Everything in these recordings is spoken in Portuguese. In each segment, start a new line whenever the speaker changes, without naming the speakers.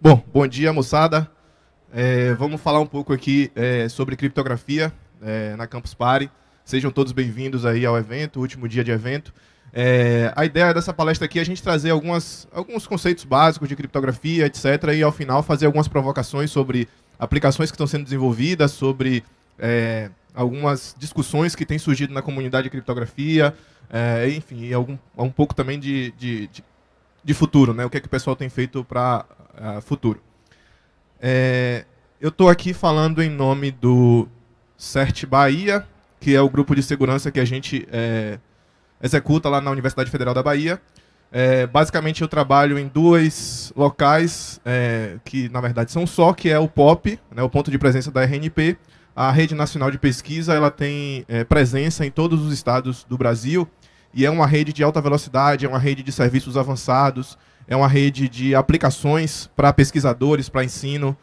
Bom, bom dia, moçada. É, vamos falar um pouco aqui é, sobre criptografia é, na Campus Party. Sejam todos bem-vindos aí ao evento, último dia de evento. É, a ideia dessa palestra aqui é a gente trazer algumas, alguns conceitos básicos de criptografia, etc., e ao final fazer algumas provocações sobre aplicações que estão sendo desenvolvidas, sobre é, algumas discussões que têm surgido na comunidade de criptografia, é, enfim, e algum, um pouco também de, de, de de futuro, né? O que é que o pessoal tem feito para uh, futuro. É, eu estou aqui falando em nome do CERT Bahia, que é o grupo de segurança que a gente é, executa lá na Universidade Federal da Bahia. É, basicamente, eu trabalho em dois locais, é, que na verdade são só, que é o POP, né, o ponto de presença da RNP. A Rede Nacional de Pesquisa ela tem é, presença em todos os estados do Brasil e é uma rede de alta velocidade, é uma rede de serviços avançados, é uma rede de aplicações para pesquisadores, para ensino,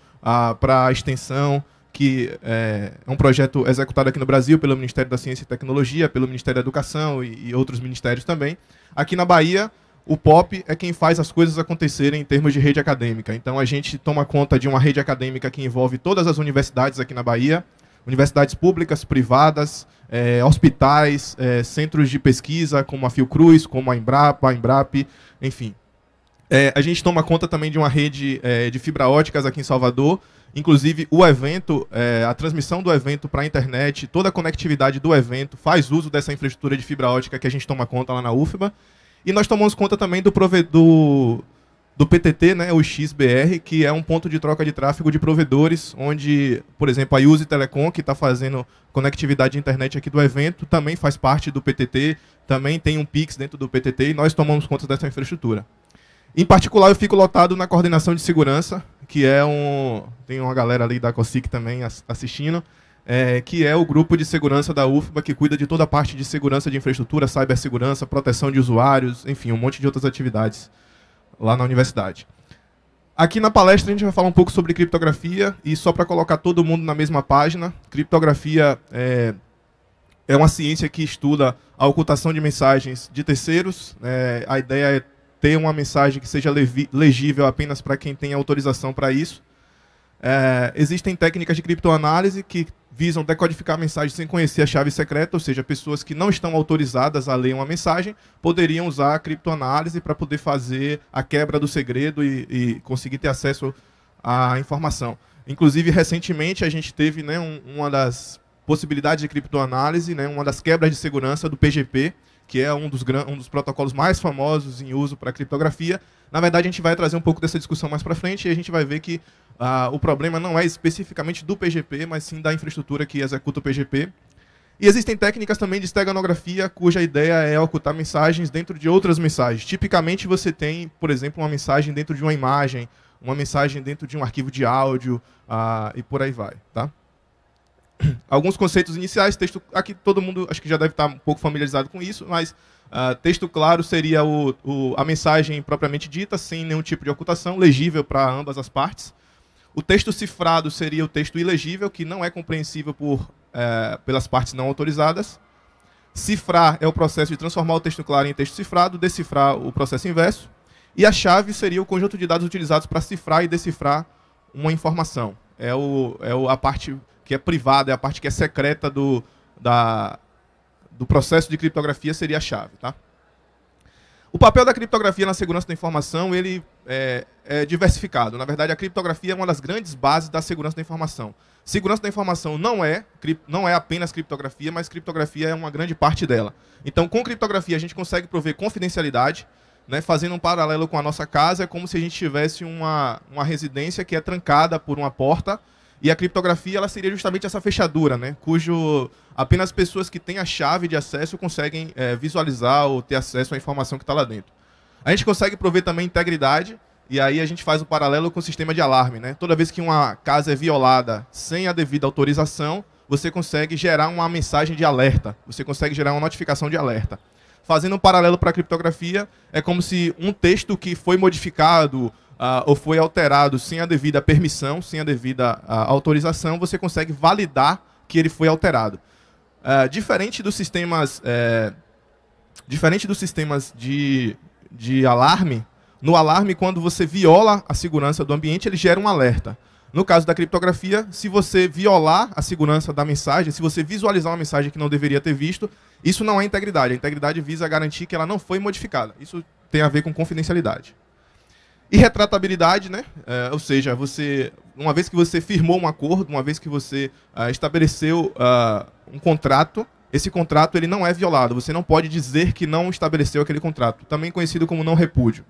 para extensão, que é, é, um projeto executado aqui no Brasil pelo Ministério da Ciência e Tecnologia, pelo Ministério da Educação e, e outros ministérios também. Aqui na Bahia, o POP é quem faz as coisas acontecerem em termos de rede acadêmica. Então a gente toma conta de uma rede acadêmica que envolve todas as universidades aqui na Bahia, universidades públicas, privadas, é, hospitais, é, centros de pesquisa como a Fiocruz, como a Embrapa, a Embrap, enfim, é, a gente toma conta também de uma rede é, de fibra óticas aqui em Salvador. Inclusive, o evento, é, a transmissão do evento para a internet, toda a conectividade do evento faz uso dessa infraestrutura de fibra ótica que a gente toma conta lá na UFBA. E nós tomamos conta também do provedor do PTT, né, o XBR, que é um ponto de troca de tráfego de provedores, onde, por exemplo, a Use Telecom, que está fazendo conectividade de internet aqui do evento, também faz parte do PTT, também tem um PIX dentro do PTT e nós tomamos conta dessa infraestrutura. Em particular, eu fico lotado na coordenação de segurança, que é um. Tem uma galera ali da COSIC também assistindo, é, que é o grupo de segurança da UFBA que cuida de toda a parte de segurança de infraestrutura, cibersegurança, proteção de usuários, enfim, um monte de outras atividades lá na universidade. Aqui na palestra a gente vai falar um pouco sobre criptografia e só para colocar todo mundo na mesma página, criptografia é, é uma ciência que estuda a ocultação de mensagens de terceiros. É, a ideia é ter uma mensagem que seja legível apenas para quem tem autorização para isso. É, existem técnicas de criptoanálise que visam decodificar mensagens sem conhecer a chave secreta, ou seja, pessoas que não estão autorizadas a ler uma mensagem poderiam usar a criptoanálise para poder fazer a quebra do segredo e, e, conseguir ter acesso à informação. Inclusive, recentemente, a gente teve né, um, uma das possibilidades de criptoanálise, né, uma das quebras de segurança do PGP, que é um dos, um dos protocolos mais famosos em uso para criptografia. Na verdade, a gente vai trazer um pouco dessa discussão mais para frente e a gente vai ver que ah, o problema não é especificamente do PGP, mas sim da infraestrutura que executa o PGP. E existem técnicas também de steganografia, cuja ideia é ocultar mensagens dentro de outras mensagens. Tipicamente, você tem, por exemplo, uma mensagem dentro de uma imagem, uma mensagem dentro de um arquivo de áudio ah, e por aí vai. Tá? alguns conceitos iniciais, texto aqui todo mundo acho que já deve estar um pouco familiarizado com isso, mas uh, texto claro seria o, o, a mensagem propriamente dita, sem nenhum tipo de ocultação, legível para ambas as partes. O texto cifrado seria o texto ilegível, que não é compreensível por, eh, pelas partes não autorizadas. Cifrar é o processo de transformar o texto claro em texto cifrado, decifrar o processo inverso. E a chave seria o conjunto de dados utilizados para cifrar e decifrar uma informação. É, o, é a parte que é privada, é a parte que é secreta do, da, do processo de criptografia, seria a chave. Tá? O papel da criptografia na segurança da informação ele é, é, diversificado. Na verdade, a criptografia é uma das grandes bases da segurança da informação. Segurança da informação não é, não é apenas criptografia, mas criptografia é uma grande parte dela. Então, com criptografia, a gente consegue prover confidencialidade, né, fazendo um paralelo com a nossa casa, é como se a gente tivesse uma, uma residência que é trancada por uma porta e a criptografia ela seria justamente essa fechadura, né? Cujo apenas pessoas que têm a chave de acesso conseguem é, visualizar ou ter acesso à informação que está lá dentro. A gente consegue prover também integridade, e aí a gente faz o um paralelo com o sistema de alarme, né? Toda vez que uma casa é violada sem a devida autorização, você consegue gerar uma mensagem de alerta, você consegue gerar uma notificação de alerta. Fazendo um paralelo para a criptografia, é como se um texto que foi modificado uh, ou foi alterado sem a devida permissão, sem a devida uh, autorização, você consegue validar que ele foi alterado. Uh, diferente dos sistemas, eh, diferente dos sistemas de, de alarme, no alarme, quando você viola a segurança do ambiente, ele gera um alerta. No caso da criptografia, se você violar a segurança da mensagem, se você visualizar uma mensagem que não deveria ter visto, isso não é integridade. A integridade visa garantir que ela não foi modificada. Isso tem a ver com confidencialidade. E retratabilidade, né? É, ou seja, você, uma vez que você firmou um acordo, uma vez que você uh, estabeleceu uh, um contrato, esse contrato ele não é violado. Você não pode dizer que não estabeleceu aquele contrato, também conhecido como não repúdio.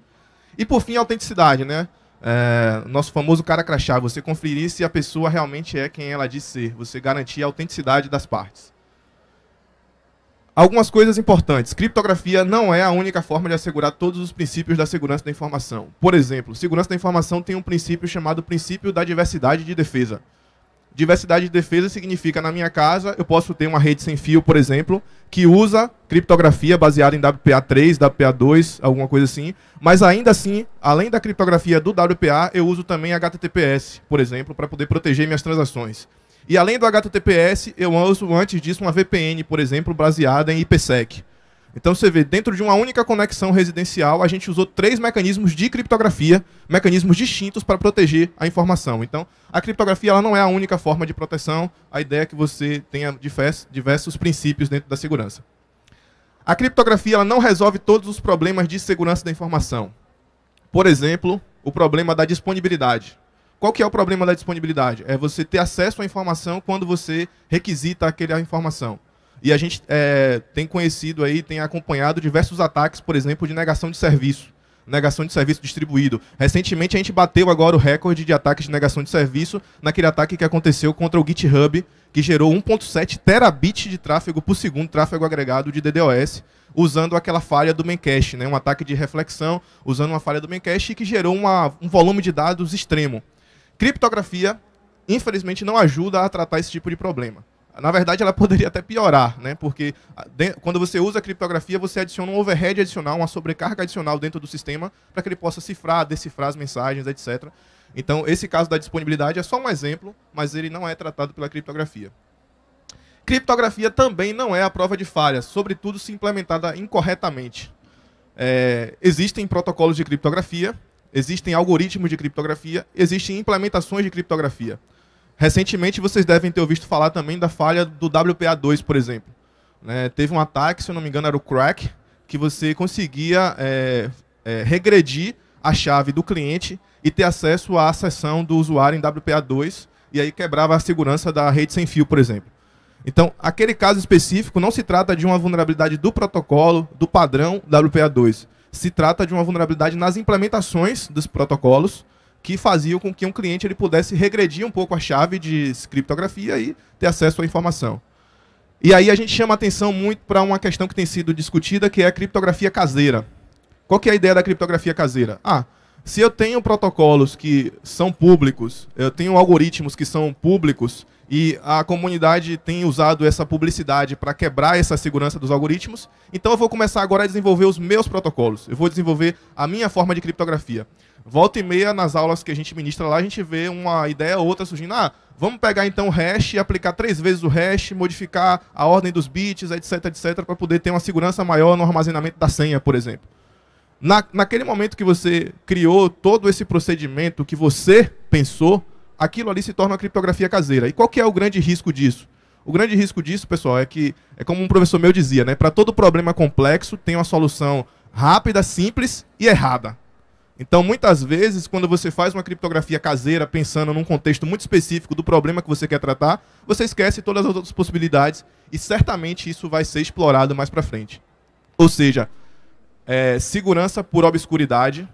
E por fim, a autenticidade, né? É, nosso famoso cara crachá, você conferir se a pessoa realmente é quem ela diz ser, você garantir a autenticidade das partes. Algumas coisas importantes. Criptografia não é a única forma de assegurar todos os princípios da segurança da informação. Por exemplo, segurança da informação tem um princípio chamado princípio da diversidade de defesa. Diversidade de defesa significa na minha casa eu posso ter uma rede sem fio, por exemplo, que usa criptografia baseada em WPA3, WPA2, alguma coisa assim, mas ainda assim, além da criptografia do WPA, eu uso também HTTPS, por exemplo, para poder proteger minhas transações. E além do HTTPS, eu uso antes disso uma VPN, por exemplo, baseada em IPsec. Então você vê, dentro de uma única conexão residencial, a gente usou três mecanismos de criptografia, mecanismos distintos para proteger a informação. Então, a criptografia ela não é a única forma de proteção, a ideia é que você tenha diversos princípios dentro da segurança. A criptografia ela não resolve todos os problemas de segurança da informação. Por exemplo, o problema da disponibilidade. Qual que é o problema da disponibilidade? É você ter acesso à informação quando você requisita aquela informação. E a gente é, tem conhecido aí, tem acompanhado diversos ataques, por exemplo, de negação de serviço. Negação de serviço distribuído. Recentemente a gente bateu agora o recorde de ataques de negação de serviço naquele ataque que aconteceu contra o GitHub, que gerou 1.7 terabit de tráfego por segundo, tráfego agregado de DDoS, usando aquela falha do Memcache, né? um ataque de reflexão, usando uma falha do Memcache que gerou uma, um volume de dados extremo. Criptografia, infelizmente, não ajuda a tratar esse tipo de problema. Na verdade, ela poderia até piorar, né? Porque ah, quando você usa a criptografia, você adiciona um overhead adicional, uma sobrecarga adicional dentro do sistema para que ele possa cifrar, decifrar as mensagens, etc. Então, esse caso da disponibilidade é só um exemplo, mas ele não é tratado pela criptografia. Criptografia também não é a prova de falhas, sobretudo se implementada incorretamente. É, existem protocolos de criptografia, existem algoritmos de criptografia, existem implementações de criptografia. Recentemente, vocês devem ter ouvido falar também da falha do WPA2, por exemplo. Né? Teve um ataque, se eu não me engano, era o crack, que você conseguia é, é, regredir a chave do cliente e ter acesso à sessão do usuário em WPA2, e aí quebrava a segurança da rede sem fio, por exemplo. Então, aquele caso específico não se trata de uma vulnerabilidade do protocolo, do padrão WPA2, se trata de uma vulnerabilidade nas implementações dos protocolos que faziam com que um cliente ele pudesse regredir um pouco a chave de criptografia e ter acesso à informação. E aí a gente chama atenção muito para uma questão que tem sido discutida, que é a criptografia caseira. Qual que é a ideia da criptografia caseira? Ah, se eu tenho protocolos que são públicos, eu tenho algoritmos que são públicos e a comunidade tem usado essa publicidade para quebrar essa segurança dos algoritmos. Então eu vou começar agora a desenvolver os meus protocolos. Eu vou desenvolver a minha forma de criptografia. Volta e meia nas aulas que a gente ministra lá, a gente vê uma ideia ou outra surgindo. Ah, vamos pegar então o hash, e aplicar três vezes o hash, modificar a ordem dos bits, etc, etc, para poder ter uma segurança maior no armazenamento da senha, por exemplo. Na, naquele momento que você criou todo esse procedimento que você pensou, aquilo ali se torna uma criptografia caseira. E qual que é o grande risco disso? O grande risco disso, pessoal, é que é como um professor meu dizia, né? Para todo problema complexo tem uma solução rápida, simples e errada. Então, muitas vezes, quando você faz uma criptografia caseira, pensando num contexto muito específico do problema que você quer tratar, você esquece todas as outras possibilidades e certamente isso vai ser explorado mais para frente. Ou seja, é, segurança por obscuridade,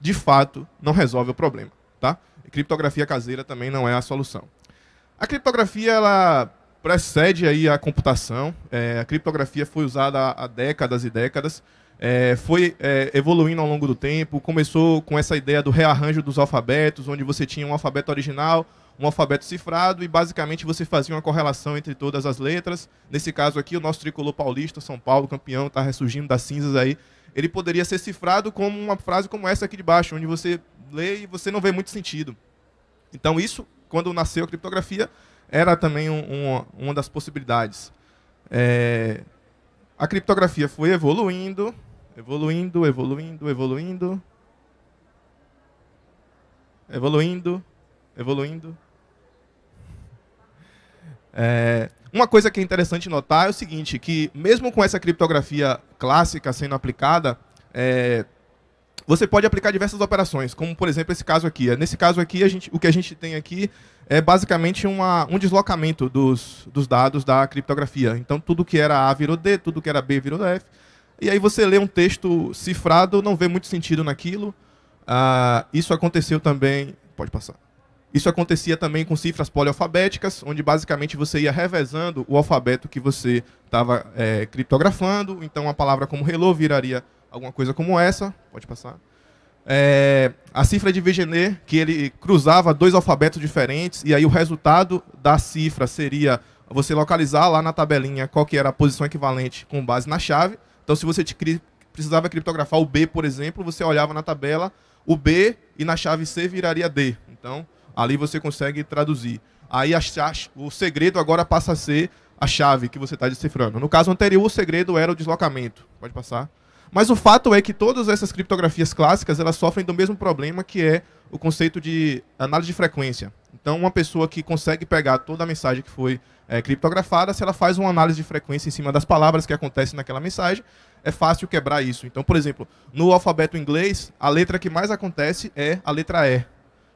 de fato, não resolve o problema, tá? criptografia caseira também não é a solução. A criptografia ela precede aí a computação. É, a criptografia foi usada há décadas e décadas. É, foi é, evoluindo ao longo do tempo. Começou com essa ideia do rearranjo dos alfabetos, onde você tinha um alfabeto original, um alfabeto cifrado e basicamente você fazia uma correlação entre todas as letras. Nesse caso aqui, o nosso tricolor paulista, São Paulo, campeão, está ressurgindo das cinzas aí. Ele poderia ser cifrado como uma frase como essa aqui de baixo, onde você lê e você não vê muito sentido. Então, isso, quando nasceu a criptografia, era também um, um, uma das possibilidades. É, a criptografia foi evoluindo, evoluindo, evoluindo, evoluindo, evoluindo, evoluindo. É, uma coisa que é interessante notar é o seguinte, que mesmo com essa criptografia clássica sendo aplicada, é, você pode aplicar diversas operações, como por exemplo esse caso aqui. Nesse caso aqui, gente, o que a gente tem aqui é basicamente uma, um deslocamento dos, dos, dados da criptografia. Então tudo que era A virou D, tudo que era B virou F. E aí você lê um texto cifrado, não vê muito sentido naquilo. Ah, isso aconteceu também. Pode passar. Isso acontecia também com cifras polialfabéticas, onde basicamente você ia revezando o alfabeto que você estava é, eh, criptografando. Então, uma palavra como hello viraria alguma coisa como essa. Pode passar. É, a cifra de Vigenet, que ele cruzava dois alfabetos diferentes, e aí o resultado da cifra seria você localizar lá na tabelinha qual que era a posição equivalente com base na chave. Então, se você precisava criptografar o B, por exemplo, você olhava na tabela o B e na chave C viraria D. Então, ali você consegue traduzir. Aí a, o segredo agora passa a ser a chave que você está decifrando. No caso anterior, o segredo era o deslocamento. Pode passar. Mas o fato é que todas essas criptografias clássicas elas sofrem do mesmo problema que é o conceito de análise de frequência. Então, uma pessoa que consegue pegar toda a mensagem que foi é, criptografada, se ela faz uma análise de frequência em cima das palavras que acontecem naquela mensagem, é fácil quebrar isso. Então, por exemplo, no alfabeto inglês, a letra que mais acontece é a letra E.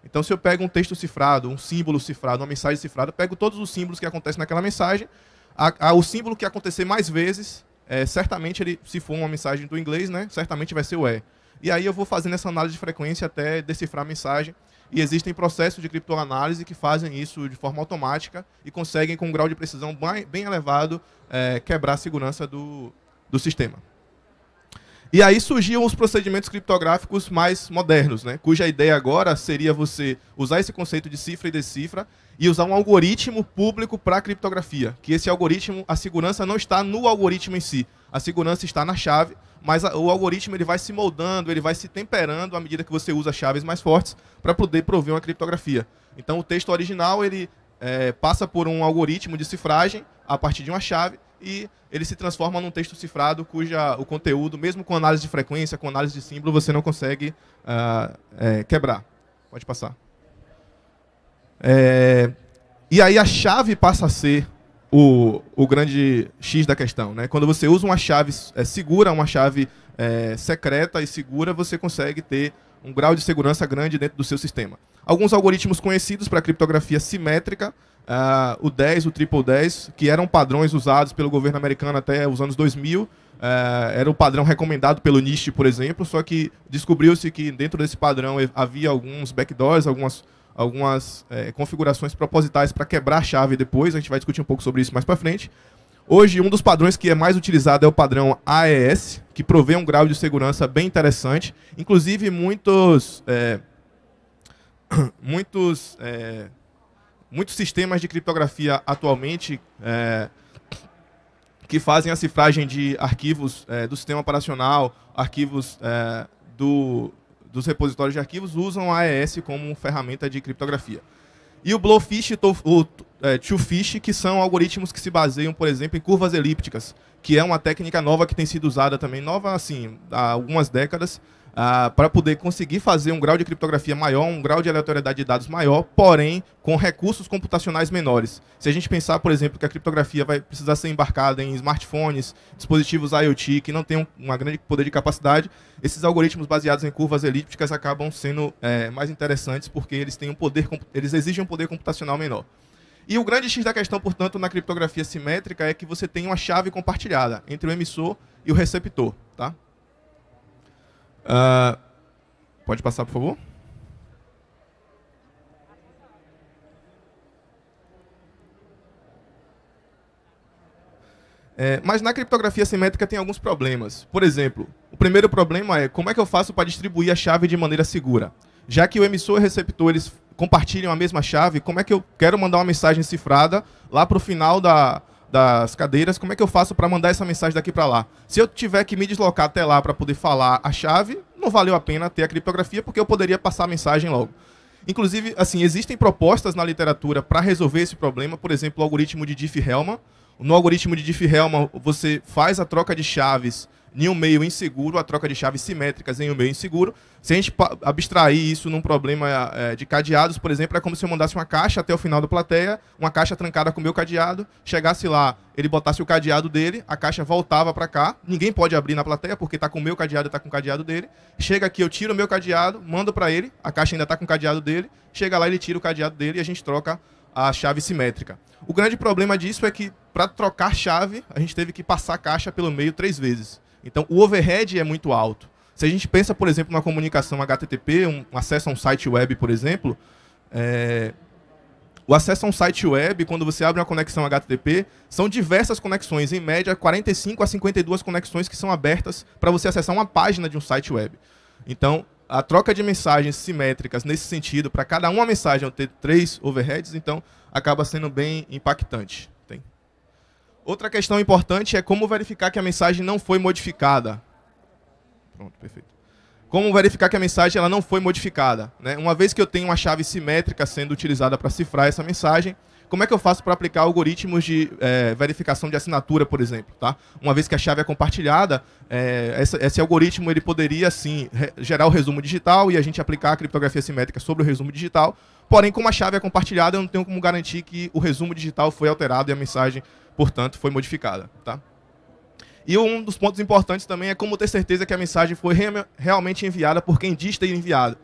Então, se eu pego um texto cifrado, um símbolo cifrado, uma mensagem cifrada, pego todos os símbolos que acontecem naquela mensagem, a, a, o símbolo que acontecer mais vezes é, certamente ele, se for uma mensagem do inglês, né, certamente vai ser o E. E aí eu vou fazendo essa análise de frequência até decifrar a mensagem. E existem processos de criptoanálise que fazem isso de forma automática e conseguem, com um grau de precisão bem elevado, é, quebrar a segurança do, do sistema. E aí surgiam os procedimentos criptográficos mais modernos, né? cuja ideia agora seria você usar esse conceito de cifra e decifra e usar um algoritmo público para criptografia. Que esse algoritmo, a segurança não está no algoritmo em si, a segurança está na chave, mas a, o algoritmo ele vai se moldando, ele vai se temperando à medida que você usa chaves mais fortes para poder prover uma criptografia. Então o texto original ele é, passa por um algoritmo de cifragem a partir de uma chave e ele se transforma num texto cifrado cuja o conteúdo, mesmo com análise de frequência, com análise de símbolo, você não consegue uh, é, quebrar. Pode passar. É, e aí a chave passa a ser o, o grande X da questão. Né? Quando você usa uma chave é, segura, uma chave é, secreta e segura, você consegue ter um grau de segurança grande dentro do seu sistema. Alguns algoritmos conhecidos para criptografia simétrica uh, o 10, o triple 10, que eram padrões usados pelo governo americano até os anos 2000, Uh, ah, era o padrão recomendado pelo NIST, por exemplo, só que descobriu-se que dentro desse padrão havia alguns backdoors, algumas, algumas é, configurações propositais para quebrar a chave depois, a gente vai discutir um pouco sobre isso mais para frente. Hoje, um dos padrões que é mais utilizado é o padrão AES, que provê um grau de segurança bem interessante. Inclusive, muitos, é, muitos é, muitos sistemas de criptografia atualmente é, que fazem a cifragem de arquivos é, do sistema operacional, arquivos é, do, dos repositórios de arquivos, usam a AES como ferramenta de criptografia. E o Blowfish e o é, Twofish, que são algoritmos que se baseiam, por exemplo, em curvas elípticas, que é uma técnica nova que tem sido usada também, nova assim, há algumas décadas, ah, para poder conseguir fazer um grau de criptografia maior, um grau de aleatoriedade de dados maior, porém com recursos computacionais menores. Se a gente pensar, por exemplo, que a criptografia vai precisar ser embarcada em smartphones, dispositivos IoT que não têm uma grande poder de capacidade, esses algoritmos baseados em curvas elípticas acabam sendo é, mais interessantes porque eles têm um poder, eles exigem um poder computacional menor. E o grande X da questão, portanto, na criptografia simétrica é que você tem uma chave compartilhada entre o emissor e o receptor, tá? Uh, pode passar, por favor? É, mas na criptografia simétrica tem alguns problemas. Por exemplo, o primeiro problema é como é que eu faço para distribuir a chave de maneira segura? Já que o emissor e o receptor eles compartilham a mesma chave, como é que eu quero mandar uma mensagem cifrada lá para o final da, das cadeiras, como é que eu faço para mandar essa mensagem daqui para lá? Se eu tiver que me deslocar até lá para poder falar a chave, não valeu a pena ter a criptografia, porque eu poderia passar a mensagem logo. Inclusive, assim, existem propostas na literatura para resolver esse problema, por exemplo, o algoritmo de Diffie-Hellman. No algoritmo de Diffie-Hellman, você faz a troca de chaves em um meio inseguro, a troca de chaves simétricas em um meio inseguro. Se a gente abstrair isso num problema é, de cadeados, por exemplo, é como se eu mandasse uma caixa até o final da plateia, uma caixa trancada com o meu cadeado, chegasse lá, ele botasse o cadeado dele, a caixa voltava para cá, ninguém pode abrir na plateia porque está com o meu cadeado e está com o cadeado dele. Chega aqui, eu tiro o meu cadeado, mando para ele, a caixa ainda está com o cadeado dele, chega lá, ele tira o cadeado dele e a gente troca a chave simétrica. O grande problema disso é que para trocar chave, a gente teve que passar a caixa pelo meio três vezes. Então, o overhead é muito alto. Se a gente pensa, por exemplo, na comunicação HTTP, um, um acesso a um site web, por exemplo, é, o acesso a um site web, quando você abre uma conexão HTTP, são diversas conexões, em média 45 a 52 conexões que são abertas para você acessar uma página de um site web. Então, a troca de mensagens simétricas nesse sentido, para cada uma mensagem ter três overheads, então acaba sendo bem impactante. Outra questão importante é como verificar que a mensagem não foi modificada. Pronto, perfeito. Como verificar que a mensagem ela não foi modificada? Né? Uma vez que eu tenho uma chave simétrica sendo utilizada para cifrar essa mensagem, como é que eu faço para aplicar algoritmos de é, verificação de assinatura, por exemplo? Tá? Uma vez que a chave é compartilhada, é, esse algoritmo ele poderia, sim, gerar o resumo digital e a gente aplicar a criptografia simétrica sobre o resumo digital. Porém, como a chave é compartilhada, eu não tenho como garantir que o resumo digital foi alterado e a mensagem, portanto, foi modificada. Tá? E um dos pontos importantes também é como ter certeza que a mensagem foi re realmente enviada por quem diz ter enviado.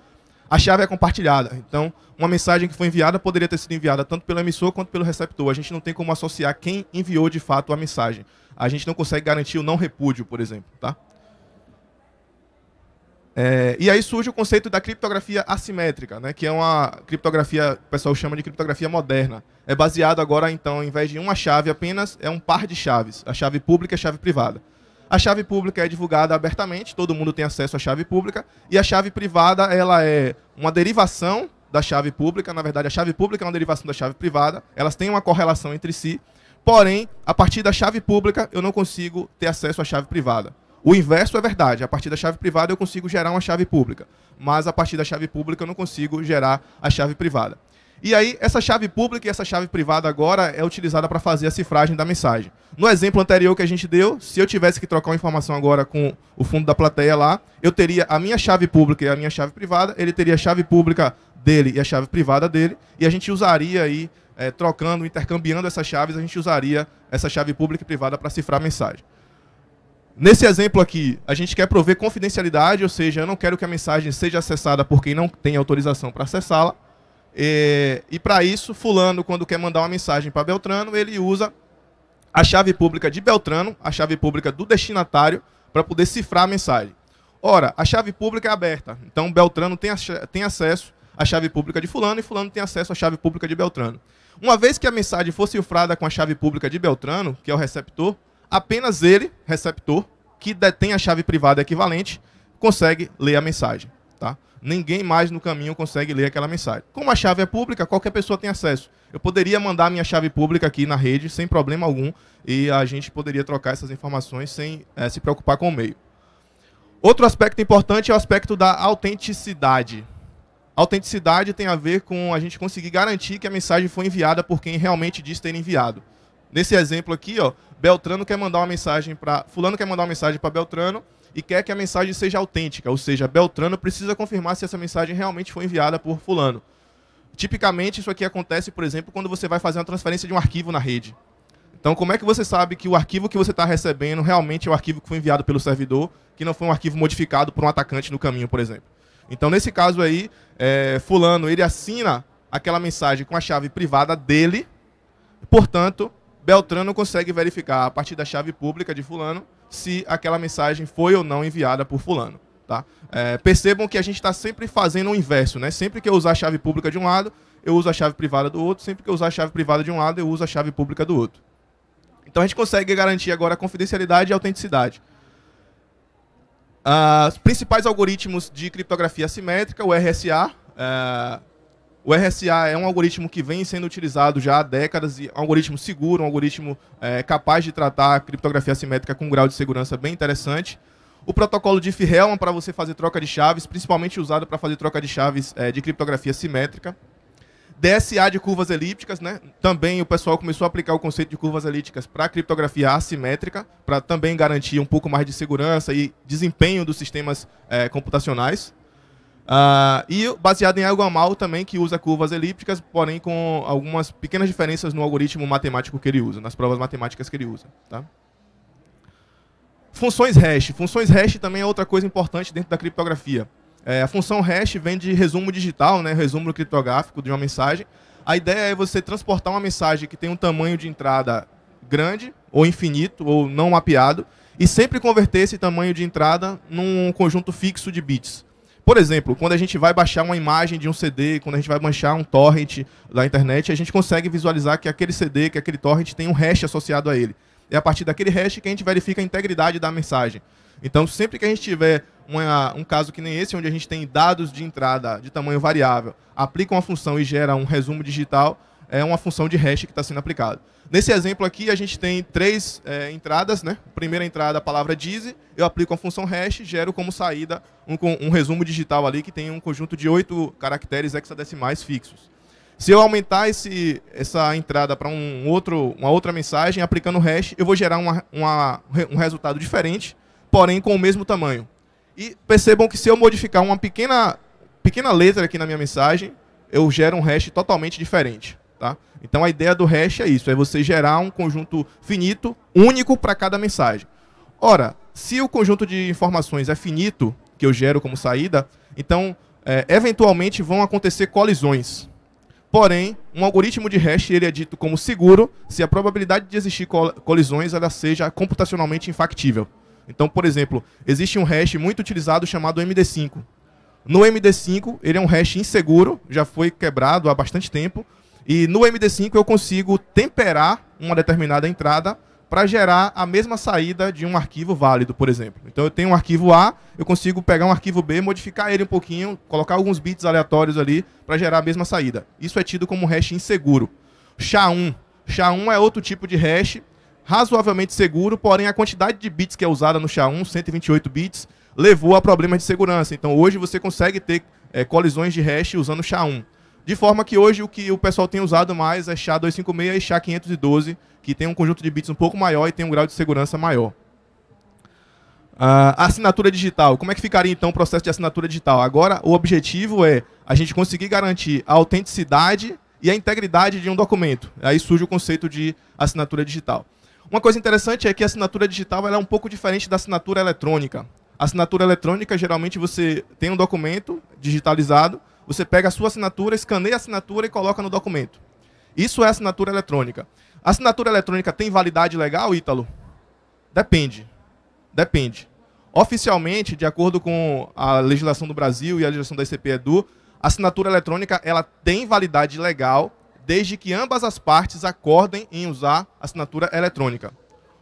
A chave é compartilhada. Então, uma mensagem que foi enviada poderia ter sido enviada tanto pelo emissor quanto pelo receptor. A gente não tem como associar quem enviou de fato a mensagem. A gente não consegue garantir o não repúdio, por exemplo, tá? É, e aí surge o conceito da criptografia assimétrica, né, que é uma criptografia, o pessoal chama de criptografia moderna. É baseado agora, então, em vez de uma chave apenas, é um par de chaves, a chave pública e a chave privada. A chave pública é divulgada abertamente, todo mundo tem acesso à chave pública, e a chave privada ela é uma derivação da chave pública, na verdade a chave pública é uma derivação da chave privada, elas têm uma correlação entre si, porém, a partir da chave pública eu não consigo ter acesso à chave privada. O inverso é verdade. A partir da chave privada eu consigo gerar uma chave pública, mas a partir da chave pública eu não consigo gerar a chave privada. E aí, essa chave pública e essa chave privada agora é utilizada para fazer a cifragem da mensagem. No exemplo anterior que a gente deu, se eu tivesse que trocar uma informação agora com o fundo da plateia lá, eu teria a minha chave pública e a minha chave privada, ele teria a chave pública dele e a chave privada dele, e a gente usaria aí, é, trocando, intercambiando essas chaves, a gente usaria essa chave pública e privada para cifrar a mensagem. Nesse exemplo aqui, a gente quer prover confidencialidade, ou seja, eu não quero que a mensagem seja acessada por quem não tem autorização para acessá-la. É, e, e para isso, Fulano, quando quer mandar uma mensagem para Beltrano, ele usa a chave pública de Beltrano, a chave pública do destinatário, para poder cifrar a mensagem. Ora, a chave pública é aberta, então Beltrano tem, tem acesso à chave pública de Fulano e Fulano tem acesso à chave pública de Beltrano. Uma vez que a mensagem for cifrada com a chave pública de Beltrano, que é o receptor, apenas ele, receptor, que detém a chave privada equivalente, consegue ler a mensagem. Tá? Ninguém mais no caminho consegue ler aquela mensagem. Como a chave é pública, qualquer pessoa tem acesso. Eu poderia mandar minha chave pública aqui na rede sem problema algum e a gente poderia trocar essas informações sem é, se preocupar com o meio. Outro aspecto importante é o aspecto da autenticidade. Autenticidade tem a ver com a gente conseguir garantir que a mensagem foi enviada por quem realmente diz ter enviado. Nesse exemplo aqui, ó, Beltrano quer mandar uma mensagem para fulano quer mandar uma mensagem para Beltrano e quer que a mensagem seja autêntica, ou seja, Beltrano precisa confirmar se essa mensagem realmente foi enviada por fulano. Tipicamente isso aqui acontece, por exemplo, quando você vai fazer uma transferência de um arquivo na rede. Então, como é que você sabe que o arquivo que você está recebendo realmente é o arquivo que foi enviado pelo servidor, que não foi um arquivo modificado por um atacante no caminho, por exemplo? Então, nesse caso aí, é, fulano ele assina aquela mensagem com a chave privada dele, portanto, Beltrano consegue verificar a partir da chave pública de Fulano se aquela mensagem foi ou não enviada por Fulano. Tá? É, percebam que a gente está sempre fazendo o inverso, né? Sempre que eu usar a chave pública de um lado, eu uso a chave privada do outro. Sempre que eu usar a chave privada de um lado, eu uso a chave pública do outro. Então a gente consegue garantir agora a confidencialidade e a autenticidade. Ah, os principais algoritmos de criptografia assimétrica, o RSA, é, o RSA é um algoritmo que vem sendo utilizado já há décadas, e é um algoritmo seguro, um algoritmo é, capaz de tratar a criptografia assimétrica com um grau de segurança bem interessante. O protocolo diff hellman para você fazer troca de chaves, principalmente usado para fazer troca de chaves é, de criptografia simétrica. DSA de curvas elípticas, né? Também o pessoal começou a aplicar o conceito de curvas elípticas para criptografia assimétrica, para também garantir um pouco mais de segurança e desempenho dos sistemas é, computacionais. Uh, e baseado em algo mal também, que usa curvas elípticas, porém com algumas pequenas diferenças no algoritmo matemático que ele usa, nas provas matemáticas que ele usa. Tá? Funções hash. Funções hash também é outra coisa importante dentro da criptografia. É, a função hash vem de resumo digital, né, resumo criptográfico de uma mensagem. A ideia é você transportar uma mensagem que tem um tamanho de entrada grande, ou infinito, ou não mapeado, e sempre converter esse tamanho de entrada num conjunto fixo de bits. Por exemplo, quando a gente vai baixar uma imagem de um CD, quando a gente vai baixar um torrent da internet, a gente consegue visualizar que aquele CD, que aquele torrent tem um hash associado a ele. É a partir daquele hash que a gente verifica a integridade da mensagem. Então, sempre que a gente tiver uma, um caso que nem esse, onde a gente tem dados de entrada de tamanho variável, aplica uma função e gera um resumo digital, é uma função de hash que está sendo aplicada. Nesse exemplo aqui, a gente tem três é, entradas. Né? Primeira entrada, a palavra diz, eu aplico a função hash, gero como saída um, um resumo digital ali que tem um conjunto de oito caracteres hexadecimais fixos. Se eu aumentar esse, essa entrada para um outro, uma outra mensagem, aplicando hash, eu vou gerar uma, uma, um resultado diferente, porém com o mesmo tamanho. E percebam que se eu modificar uma pequena, pequena letra aqui na minha mensagem, eu gero um hash totalmente diferente. Tá? Então a ideia do hash é isso, é você gerar um conjunto finito, único para cada mensagem. Ora, se o conjunto de informações é finito, que eu gero como saída, então é, eventualmente vão acontecer colisões. Porém, um algoritmo de hash ele é dito como seguro se a probabilidade de existir col colisões ela seja computacionalmente infactível. Então, por exemplo, existe um hash muito utilizado chamado MD5. No MD5, ele é um hash inseguro, já foi quebrado há bastante tempo, e no MD5 eu consigo temperar uma determinada entrada para gerar a mesma saída de um arquivo válido, por exemplo. Então eu tenho um arquivo A, eu consigo pegar um arquivo B, modificar ele um pouquinho, colocar alguns bits aleatórios ali para gerar a mesma saída. Isso é tido como hash inseguro. SHA-1. SHA-1 é outro tipo de hash, razoavelmente seguro, porém a quantidade de bits que é usada no SHA-1, 128 bits, levou a problemas de segurança. Então hoje você consegue ter é, colisões de hash usando SHA-1. De forma que hoje o que o pessoal tem usado mais é SHA-256 e SHA-512, que tem um conjunto de bits um pouco maior e tem um grau de segurança maior. Uh, assinatura digital. Como é que ficaria então o processo de assinatura digital? Agora, o objetivo é a gente conseguir garantir a autenticidade e a integridade de um documento. Aí surge o conceito de assinatura digital. Uma coisa interessante é que a assinatura digital é um pouco diferente da assinatura eletrônica. A assinatura eletrônica, geralmente, você tem um documento digitalizado você pega a sua assinatura, escaneia a assinatura e coloca no documento. Isso é assinatura eletrônica. A assinatura eletrônica tem validade legal, Ítalo? Depende. Depende. Oficialmente, de acordo com a legislação do Brasil e a legislação da ICP-EDU, a assinatura eletrônica ela tem validade legal desde que ambas as partes acordem em usar a assinatura eletrônica.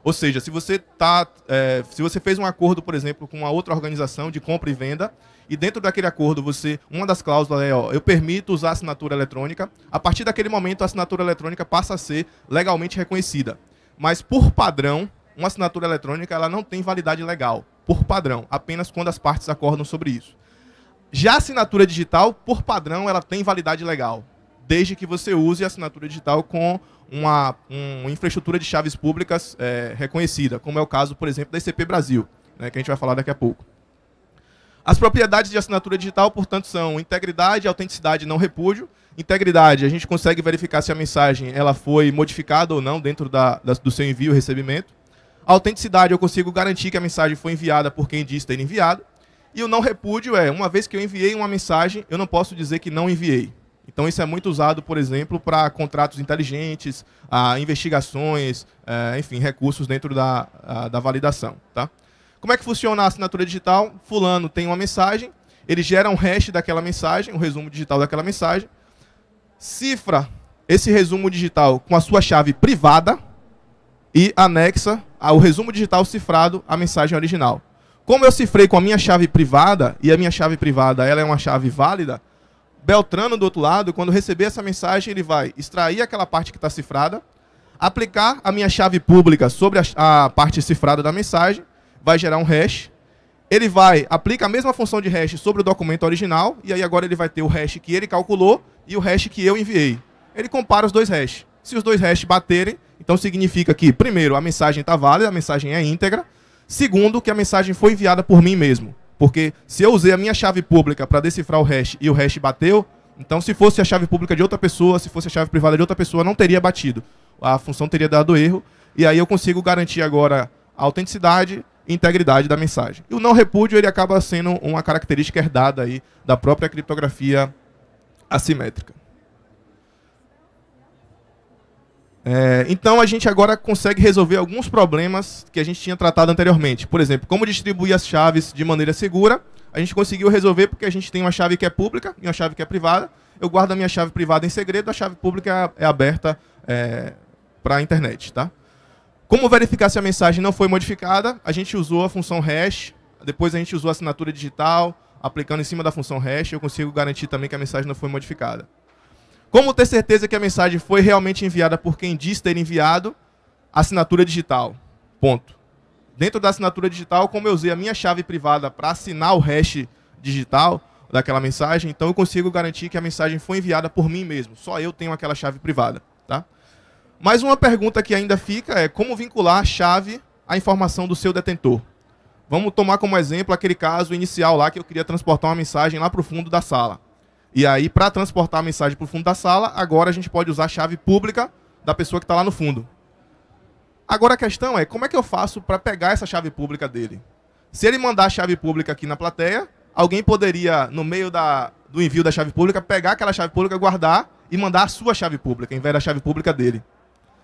Ou seja, se você tá, é, se você fez um acordo, por exemplo, com uma outra organização de compra e venda, e dentro daquele acordo você, uma das cláusulas é, ó, eu permito usar assinatura eletrônica. A partir daquele momento, a assinatura eletrônica passa a ser legalmente reconhecida. Mas por padrão, uma assinatura eletrônica ela não tem validade legal, por padrão, apenas quando as partes acordam sobre isso. Já a assinatura digital, por padrão, ela tem validade legal, desde que você use a assinatura digital com uma, uma infraestrutura de chaves públicas é, reconhecida, como é o caso, por exemplo, da ICP Brasil, né, que a gente vai falar daqui a pouco. As propriedades de assinatura digital, portanto, são integridade, autenticidade e não repúdio. Integridade, a gente consegue verificar se a mensagem ela foi modificada ou não dentro da, da do seu envio e recebimento. A autenticidade, eu consigo garantir que a mensagem foi enviada por quem diz ter enviado. E o não repúdio é, uma vez que eu enviei uma mensagem, eu não posso dizer que não enviei. Então, isso é muito usado, por exemplo, para contratos inteligentes, a investigações, é, enfim, recursos dentro da, a, da validação. Tá? Como é que funciona a assinatura digital? Fulano tem uma mensagem, ele gera um hash daquela mensagem, um resumo digital daquela mensagem, cifra esse resumo digital com a sua chave privada e anexa o resumo digital cifrado à mensagem original. Como eu cifrei com a minha chave privada, e a minha chave privada ela é uma chave válida, Beltrano do outro lado, quando receber essa mensagem, ele vai extrair aquela parte que está cifrada, aplicar a minha chave pública sobre a, a, parte cifrada da mensagem, vai gerar um hash. Ele vai, aplica a mesma função de hash sobre o documento original, e aí agora ele vai ter o hash que ele calculou e o hash que eu enviei. Ele compara os dois hashes. Se os dois hashes baterem, então significa que, primeiro, a mensagem está válida, a mensagem é íntegra. Segundo, que a mensagem foi enviada por mim mesmo. Porque se eu usei a minha chave pública para decifrar o hash e o hash bateu, então se fosse a chave pública de outra pessoa, se fosse a chave privada de outra pessoa, não teria batido. A função teria dado erro. E aí eu consigo garantir agora a autenticidade e integridade da mensagem. E o não repúdio ele acaba sendo uma característica herdada aí da própria criptografia assimétrica. É, então a gente agora consegue resolver alguns problemas que a gente tinha tratado anteriormente. Por exemplo, como distribuir as chaves de maneira segura. A gente conseguiu resolver porque a gente tem uma chave que é pública e uma chave que é privada. Eu guardo a minha chave privada em segredo, a chave pública é aberta é, para a internet. Tá? Como verificar se a mensagem não foi modificada, a gente usou a função hash, depois a gente usou a assinatura digital, aplicando em cima da função hash, eu consigo garantir também que a mensagem não foi modificada. Como ter certeza que a mensagem foi realmente enviada por quem diz ter enviado? Assinatura digital. Ponto. Dentro da assinatura digital, como eu usei a minha chave privada para assinar o hash digital daquela mensagem, então eu consigo garantir que a mensagem foi enviada por mim mesmo. Só eu tenho aquela chave privada, tá? Mas uma pergunta que ainda fica é como vincular a chave à informação do seu detentor. Vamos tomar como exemplo aquele caso inicial lá que eu queria transportar uma mensagem lá para o fundo da sala. E aí, para transportar a mensagem para o fundo da sala, agora a gente pode usar a chave pública da pessoa que está lá no fundo. Agora a questão é, como é que eu faço para pegar essa chave pública dele? Se ele mandar a chave pública aqui na plateia, alguém poderia, no meio da, do envio da chave pública, pegar aquela chave pública, guardar e mandar a sua chave pública, em vez da chave pública dele.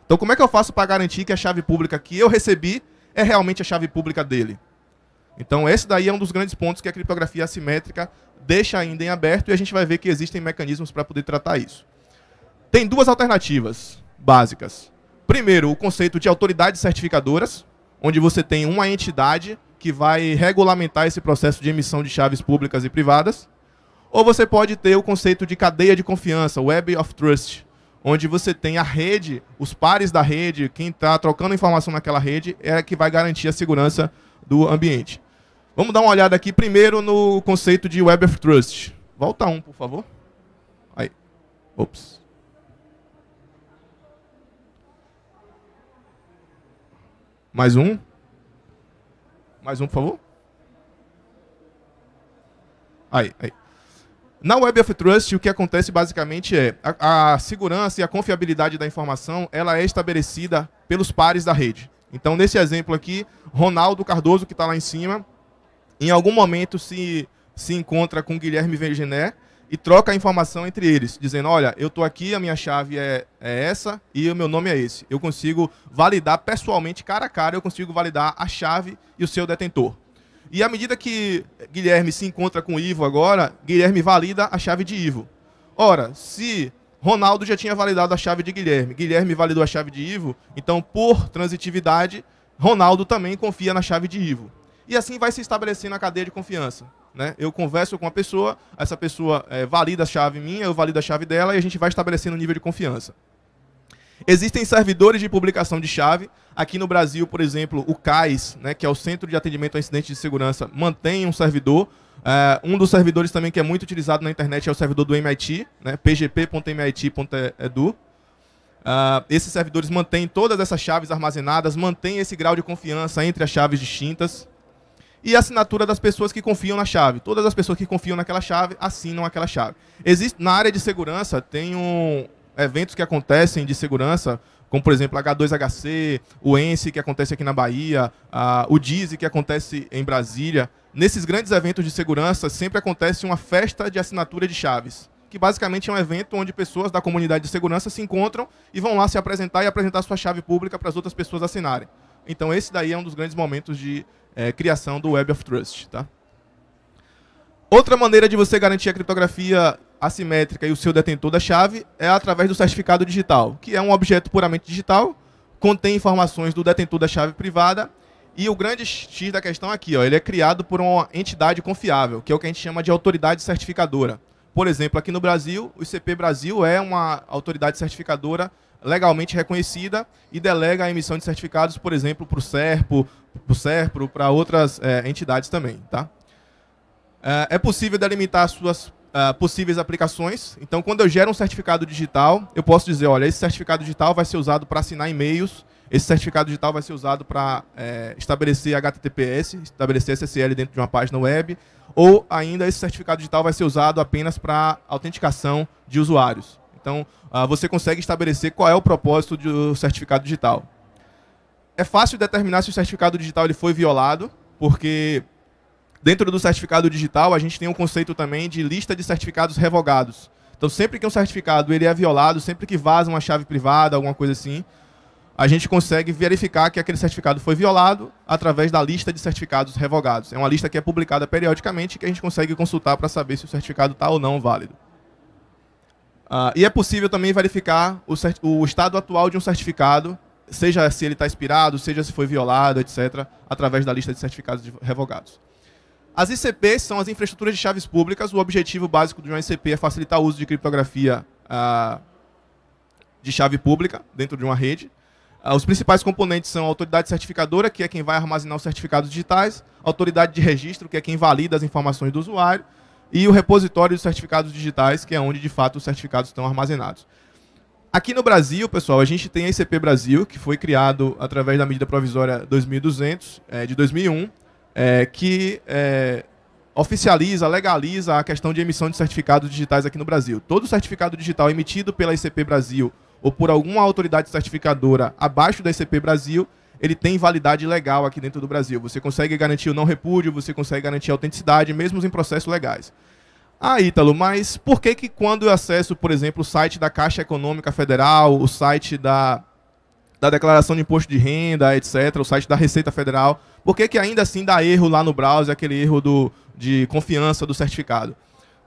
Então, como é que eu faço para garantir que a chave pública que eu recebi é realmente a chave pública dele? Então, esse daí é um dos grandes pontos que a criptografia assimétrica deixa ainda em aberto e a gente vai ver que existem mecanismos para poder tratar isso. Tem duas alternativas básicas. Primeiro, o conceito de autoridades certificadoras, onde você tem uma entidade que vai regulamentar esse processo de emissão de chaves públicas e privadas. Ou você pode ter o conceito de cadeia de confiança, Web of Trust, onde você tem a rede, os pares da rede, quem está trocando informação naquela rede, é que vai garantir a segurança do ambiente. Vamos dar uma olhada aqui primeiro no conceito de Web of Trust. Volta um, por favor. Aí. Ops. Mais um. Mais um, por favor. Aí, aí. Na Web of Trust, o que acontece basicamente é a, a, segurança e a confiabilidade da informação ela é estabelecida pelos pares da rede. Então, nesse exemplo aqui, Ronaldo Cardoso, que está lá em cima, em algum momento se, se encontra com Guilherme Verginé e troca a informação entre eles, dizendo: olha, eu estou aqui, a minha chave é, é essa e o meu nome é esse. Eu consigo validar pessoalmente, cara a cara, eu consigo validar a chave e o seu detentor. E à medida que Guilherme se encontra com Ivo agora, Guilherme valida a chave de Ivo. Ora, se Ronaldo já tinha validado a chave de Guilherme, Guilherme validou a chave de Ivo, então por transitividade, Ronaldo também confia na chave de Ivo e assim vai se estabelecendo a cadeia de confiança. Né? Eu converso com a pessoa, essa pessoa é, valida a chave minha, eu valido a chave dela e a gente vai estabelecendo um nível de confiança. Existem servidores de publicação de chave. Aqui no Brasil, por exemplo, o CAIS, né, que é o Centro de Atendimento a Incidentes de Segurança, mantém um servidor. É, um dos servidores também que é muito utilizado na internet é o servidor do MIT, né, pgp.mit.edu. Uh, é, esses servidores mantêm todas essas chaves armazenadas, mantêm esse grau de confiança entre as chaves distintas e a assinatura das pessoas que confiam na chave. Todas as pessoas que confiam naquela chave assinam aquela chave. Existe na área de segurança tem um, eventos que acontecem de segurança, como por exemplo H2HC, o ENSE que acontece aqui na Bahia, a, o DISE que acontece em Brasília. Nesses grandes eventos de segurança sempre acontece uma festa de assinatura de chaves que basicamente é um evento onde pessoas da comunidade de segurança se encontram e vão lá se apresentar e apresentar sua chave pública para as outras pessoas assinarem. Então esse daí é um dos grandes momentos de, é, criação do Web of Trust. Tá? Outra maneira de você garantir a criptografia assimétrica e o seu detentor da chave é através do certificado digital, que é um objeto puramente digital, contém informações do detentor da chave privada e o grande X da questão aqui, ó, ele é criado por uma entidade confiável, que é o que a gente chama de autoridade certificadora. Por exemplo, aqui no Brasil, o ICP Brasil é uma autoridade certificadora legalmente reconhecida e delega a emissão de certificados, por exemplo, para o SERPRO, para SERPRO, para outras é, entidades também. Tá? É, é possível delimitar suas uh, possíveis aplicações. Então, quando eu gero um certificado digital, eu posso dizer, olha, esse certificado digital vai ser usado para assinar e-mails, esse certificado digital vai ser usado para é, estabelecer HTTPS, estabelecer SSL dentro de uma página web, ou ainda esse certificado digital vai ser usado apenas para autenticação de usuários. Então, uh, você consegue estabelecer qual é o propósito do certificado digital. É fácil determinar se o certificado digital ele foi violado, porque dentro do certificado digital a gente tem um conceito também de lista de certificados revogados. Então, sempre que um certificado ele é violado, sempre que vaza uma chave privada, alguma coisa assim, a gente consegue verificar que aquele certificado foi violado através da lista de certificados revogados. É uma lista que é publicada periodicamente e que a gente consegue consultar para saber se o certificado está ou não válido. Uh, e é possível também verificar o, o, estado atual de um certificado, seja se ele está expirado, seja se foi violado, etc., através da lista de certificados revogados. As ICPs são as infraestruturas de chaves públicas. O objetivo básico de uma ICP é facilitar o uso de criptografia uh, de chave pública dentro de uma rede. Ah, os principais componentes são a autoridade certificadora, que é quem vai armazenar os certificados digitais, a autoridade de registro, que é quem valida as informações do usuário, e o repositório dos certificados digitais, que é onde de fato os certificados estão armazenados. Aqui no Brasil, pessoal, a gente tem a ICP Brasil, que foi criado através da medida provisória 2200 é, eh, de 2001, é, eh, que é, oficializa, legaliza a questão de emissão de certificados digitais aqui no Brasil. Todo certificado digital emitido pela ICP Brasil ou por alguma autoridade certificadora abaixo da ICP Brasil ele tem validade legal aqui dentro do Brasil. Você consegue garantir o não repúdio, você consegue garantir a autenticidade, mesmo em processos legais. Ah, Ítalo, mas por que que quando eu acesso, por exemplo, o site da Caixa Econômica Federal, o site da, da Declaração de Imposto de Renda, etc., o site da Receita Federal, por que que ainda assim dá erro lá no browser, aquele erro do, de confiança do certificado?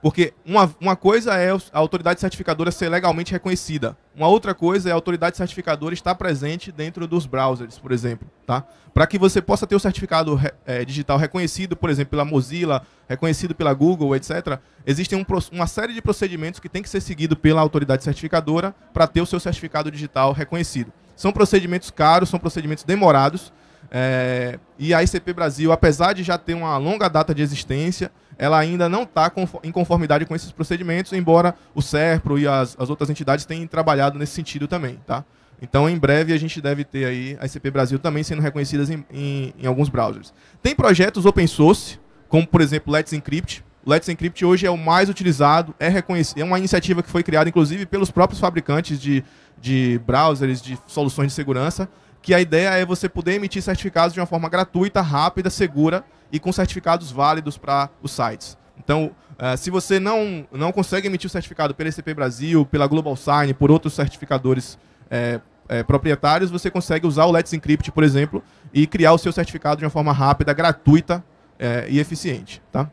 Porque uma, uma coisa é a autoridade certificadora ser legalmente reconhecida. Uma outra coisa é a autoridade certificadora estar presente dentro dos browsers, por exemplo. Tá? Para que você possa ter o certificado é, digital reconhecido, por exemplo, pela Mozilla, reconhecido pela Google, etc., existem um, uma série de procedimentos que tem que ser seguido pela autoridade certificadora para ter o seu certificado digital reconhecido. São procedimentos caros, são procedimentos demorados. É, e a ICP Brasil, apesar de já ter uma longa data de existência, ela ainda não está em conformidade com esses procedimentos, embora o SERPRO e as, as outras entidades tenham trabalhado nesse sentido também, tá? Então, em breve, a gente deve ter aí a ICP Brasil também sendo reconhecidas em, em, em, alguns browsers. Tem projetos open source, como, por exemplo, Let's Encrypt. Let's Encrypt hoje é o mais utilizado, é reconhecido. É uma iniciativa que foi criada, inclusive, pelos próprios fabricantes de, de browsers, de soluções de segurança, que a ideia é você poder emitir certificados de uma forma gratuita, rápida, segura, e com certificados válidos para os sites. Então, eh, se você não, não consegue emitir o certificado pela ECP Brasil, pela Global Sign, por outros certificadores é, é, proprietários, você consegue usar o Let's Encrypt, por exemplo, e criar o seu certificado de uma forma rápida, gratuita é, e eficiente. Tá?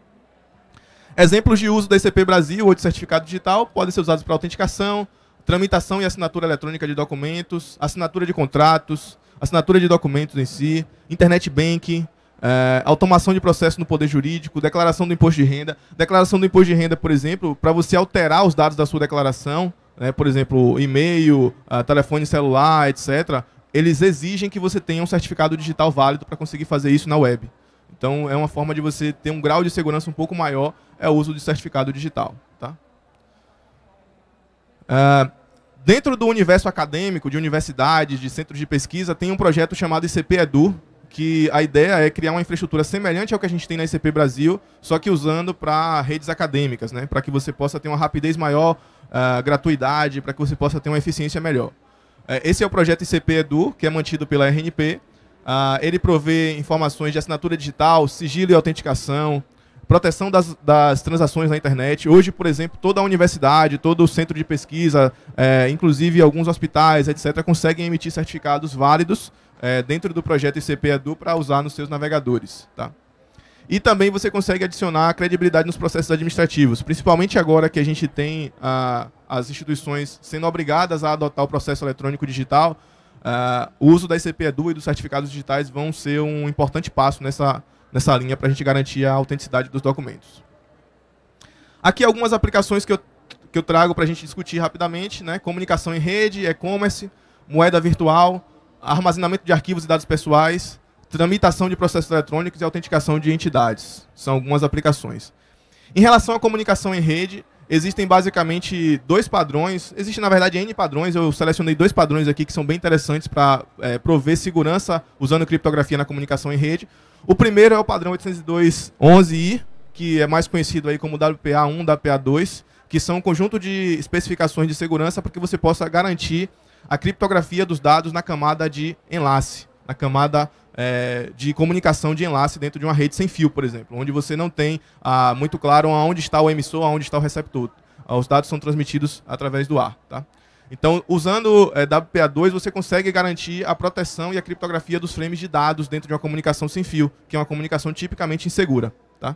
Exemplos de uso da ICP Brasil ou de certificado digital podem ser usados para autenticação, tramitação e assinatura eletrônica de documentos, assinatura de contratos, assinatura de documentos em si, internet banking, é, automação de processo no poder jurídico, declaração do imposto de renda. Declaração do imposto de renda, por exemplo, para você alterar os dados da sua declaração, né, por exemplo, e-mail, é, telefone celular, etc., eles exigem que você tenha um certificado digital válido para conseguir fazer isso na web. Então, é uma forma de você ter um grau de segurança um pouco maior, é o uso de certificado digital. Tá? É, dentro do universo acadêmico, de universidades, de centros de pesquisa, tem um projeto chamado ICP Edu, que a ideia é criar uma infraestrutura semelhante ao que a gente tem na ICP Brasil, só que usando para redes acadêmicas, né? para que você possa ter uma rapidez maior, uh, gratuidade, para que você possa ter uma eficiência melhor. Uh, esse é o projeto ICP Edu, que é mantido pela RNP. Uh, ah, ele provê informações de assinatura digital, sigilo e autenticação, proteção das, das, transações na internet. Hoje, por exemplo, toda a universidade, todo o centro de pesquisa, é, inclusive alguns hospitais, etc., conseguem emitir certificados válidos é, dentro do projeto ICP Edu para usar nos seus navegadores. Tá? E também você consegue adicionar credibilidade nos processos administrativos, principalmente agora que a gente tem ah, as instituições sendo obrigadas a adotar o processo eletrônico digital. Ah, o uso da ICP Edu e dos certificados digitais vão ser um importante passo nessa nessa linha para a gente garantir a autenticidade dos documentos. Aqui algumas aplicações que eu, que eu trago para a gente discutir rapidamente, né? Comunicação em rede, e-commerce, moeda virtual, armazenamento de arquivos e dados pessoais, tramitação de processos eletrônicos e autenticação de entidades. São algumas aplicações. Em relação à comunicação em rede, existem basicamente dois padrões. Existem, na verdade, N padrões. Eu selecionei dois padrões aqui que são bem interessantes para é, prover segurança usando criptografia na comunicação em rede. O primeiro é o padrão 802.11i, que é mais conhecido aí como WPA1, WPA2, que são um conjunto de especificações de segurança para que você possa garantir a criptografia dos dados na camada de enlace, na camada é, de comunicação de enlace dentro de uma rede sem fio, por exemplo, onde você não tem ah, muito claro aonde está o emissor, aonde está o receptor. Ah, os dados são transmitidos através do ar. Tá? Então, usando é, WPA2, você consegue garantir a proteção e a criptografia dos frames de dados dentro de uma comunicação sem fio, que é uma comunicação tipicamente insegura. Tá?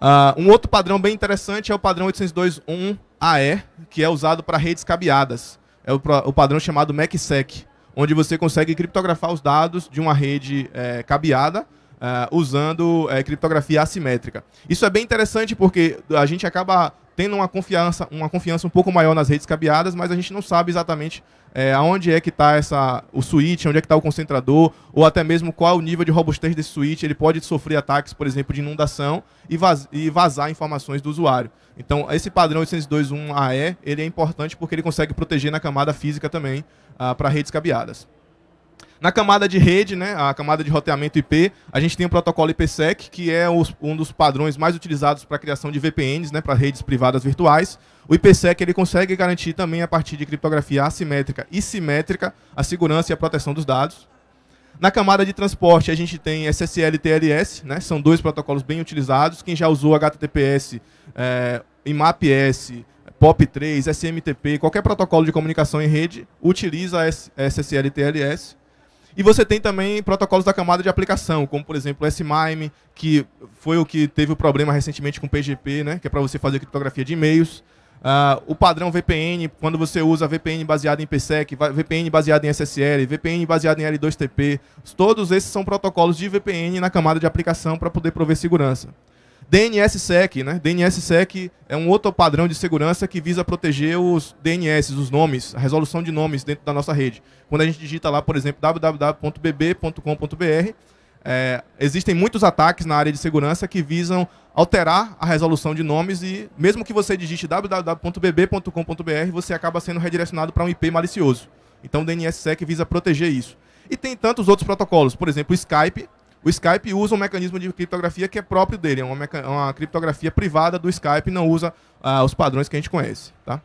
Ah, um outro padrão bem interessante é o padrão 802.1 AE, que é usado para redes cabeadas. É o, o padrão chamado MACSEC onde você consegue criptografar os dados de uma rede é, cabeada é, usando é, criptografia assimétrica. Isso é bem interessante porque a gente acaba tendo uma confiança, uma confiança um pouco maior nas redes cabeadas, mas a gente não sabe exatamente é, aonde é que está essa o switch, onde é que está o concentrador, ou até mesmo qual é o nível de robustez desse switch. Ele pode sofrer ataques, por exemplo, de inundação e, vaz, e vazar informações do usuário. Então, esse padrão 802.1ae ele é importante porque ele consegue proteger na camada física também ah, para redes cabeadas. Na camada de rede, né, a camada de roteamento IP, a gente tem o protocolo IPsec, que é os, um dos padrões mais utilizados para a criação de VPNs, né, para redes privadas virtuais. O IPsec ele consegue garantir também, a partir de criptografia assimétrica e simétrica, a segurança e a proteção dos dados. Na camada de transporte, a gente tem SSL e TLS, né, são dois protocolos bem utilizados. Quem já usou HTTPS é, eh, e POP3, SMTP, qualquer protocolo de comunicação em rede utiliza SSL TLS. E você tem também protocolos da camada de aplicação, como por exemplo o SMIME, que foi o que teve o problema recentemente com o PGP, né, que é para você fazer criptografia de e-mails. Uh, o padrão VPN, quando você usa VPN baseado em PSEC, VPN baseado em SSL, VPN baseado em L2TP, todos esses são protocolos de VPN na camada de aplicação para poder prover segurança. DNSSEC, né? DNSSEC é um outro padrão de segurança que visa proteger os DNS, os nomes, a resolução de nomes dentro da nossa rede. Quando a gente digita lá, por exemplo, www.bb.com.br, é, existem muitos ataques na área de segurança que visam alterar a resolução de nomes e, mesmo que você digite www.bb.com.br, você acaba sendo redirecionado para um IP malicioso. Então, o DNSSEC visa proteger isso. E tem tantos outros protocolos, por exemplo, o Skype, o Skype usa um mecanismo de criptografia que é próprio dele, é uma, é uma criptografia privada do Skype, não usa uh, os padrões que a gente conhece. Tá?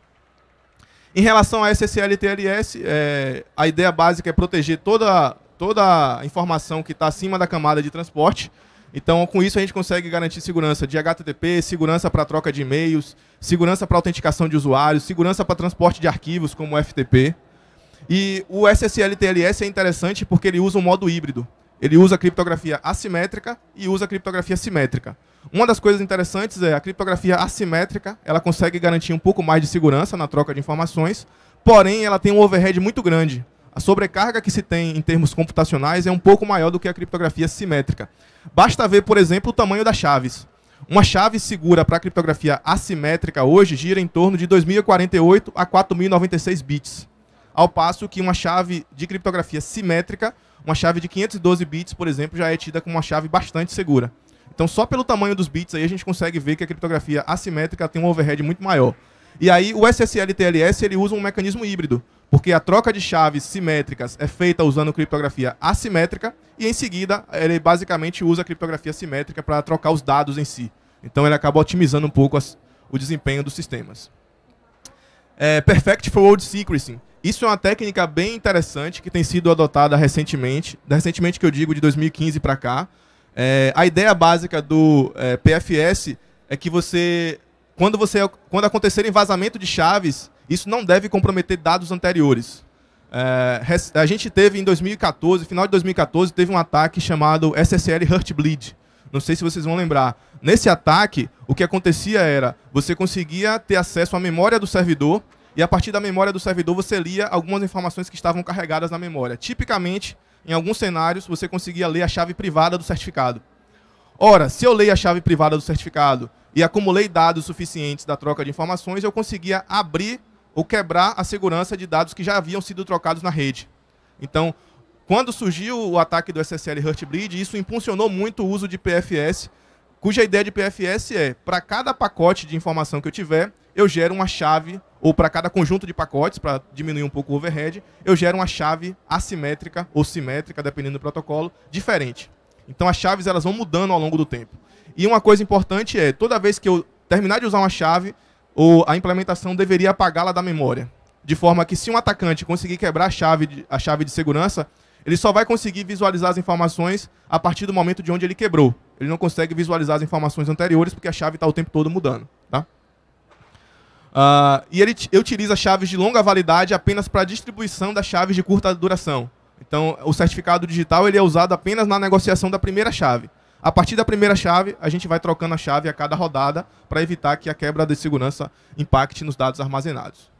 Em relação a SSL e TLS, é, a ideia básica é proteger toda, toda a informação que está acima da camada de transporte. Então, com isso, a gente consegue garantir segurança de HTTP, segurança para troca de e-mails, segurança para autenticação de usuários, segurança para transporte de arquivos, como o FTP. E o SSL TLS é interessante porque ele usa um modo híbrido. Ele usa a criptografia assimétrica e usa a criptografia simétrica. Uma das coisas interessantes é a criptografia assimétrica, ela consegue garantir um pouco mais de segurança na troca de informações, porém ela tem um overhead muito grande. A sobrecarga que se tem em termos computacionais é um pouco maior do que a criptografia simétrica. Basta ver, por exemplo, o tamanho das chaves. Uma chave segura para a criptografia assimétrica hoje gira em torno de 2048 a 4096 bits. Ao passo que uma chave de criptografia simétrica uma chave de 512 bits, por exemplo, já é tida como uma chave bastante segura. Então, só pelo tamanho dos bits aí a gente consegue ver que a criptografia assimétrica tem um overhead muito maior. E aí o SSL TLS ele usa um mecanismo híbrido, porque a troca de chaves simétricas é feita usando criptografia assimétrica e em seguida ele basicamente usa a criptografia simétrica para trocar os dados em si. Então ele acaba otimizando um pouco as, o desempenho dos sistemas. É, Perfect Forward Secrecy isso é uma técnica bem interessante que tem sido adotada recentemente, recentemente que eu digo de 2015 para cá. É, a ideia básica do é, PFS é que você, quando você, quando acontecer vazamento de chaves, isso não deve comprometer dados anteriores. É, a gente teve em 2014, final de 2014, teve um ataque chamado SSL Heartbleed. Não sei se vocês vão lembrar. Nesse ataque, o que acontecia era você conseguia ter acesso à memória do servidor e a partir da memória do servidor você lia algumas informações que estavam carregadas na memória. Tipicamente, em alguns cenários, você conseguia ler a chave privada do certificado. Ora, se eu leio a chave privada do certificado e acumulei dados suficientes da troca de informações, eu conseguia abrir ou quebrar a segurança de dados que já haviam sido trocados na rede. Então, quando surgiu o ataque do SSL Heartbleed isso impulsionou muito o uso de PFS, cuja ideia de PFS é, para cada pacote de informação que eu tiver, eu gero uma chave, ou para cada conjunto de pacotes, para diminuir um pouco o overhead, eu gero uma chave assimétrica ou simétrica, dependendo do protocolo, diferente. Então as chaves elas vão mudando ao longo do tempo. E uma coisa importante é, toda vez que eu terminar de usar uma chave, ou a implementação deveria apagá-la da memória. De forma que se um atacante conseguir quebrar a chave, de, a chave de segurança, ele só vai conseguir visualizar as informações a partir do momento de onde ele quebrou. Ele não consegue visualizar as informações anteriores porque a chave está o tempo todo mudando. Uh, e ele utiliza chaves de longa validade apenas para distribuição das chaves de curta duração. Então, o certificado digital ele é usado apenas na negociação da primeira chave. A partir da primeira chave, a gente vai trocando a chave a cada rodada para evitar que a quebra de segurança impacte nos dados armazenados.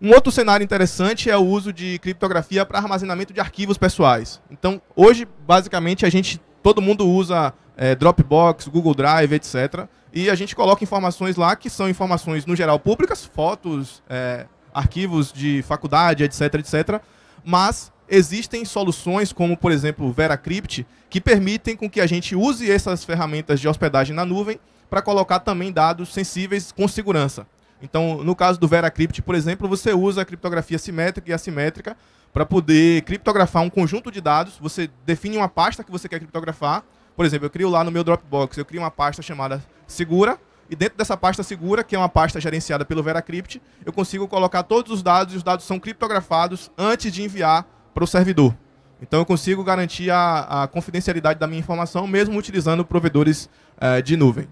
Um outro cenário interessante é o uso de criptografia para armazenamento de arquivos pessoais. Então, hoje, basicamente, a gente, todo mundo usa é, Dropbox, Google Drive, etc e a gente coloca informações lá que são informações, no geral, públicas, fotos, é, arquivos de faculdade, etc, etc. Mas existem soluções como, por exemplo, VeraCrypt, que permitem com que a gente use essas ferramentas de hospedagem na nuvem para colocar também dados sensíveis com segurança. Então, no caso do VeraCrypt, por exemplo, você usa a criptografia simétrica e assimétrica para poder criptografar um conjunto de dados. Você define uma pasta que você quer criptografar por exemplo, eu crio lá no meu Dropbox, eu crio uma pasta chamada segura, e dentro dessa pasta segura, que é uma pasta gerenciada pelo Veracrypt, eu consigo colocar todos os dados e os dados são criptografados antes de enviar para o servidor. Então eu consigo garantir a, a, confidencialidade da minha informação, mesmo utilizando provedores eh, de nuvem.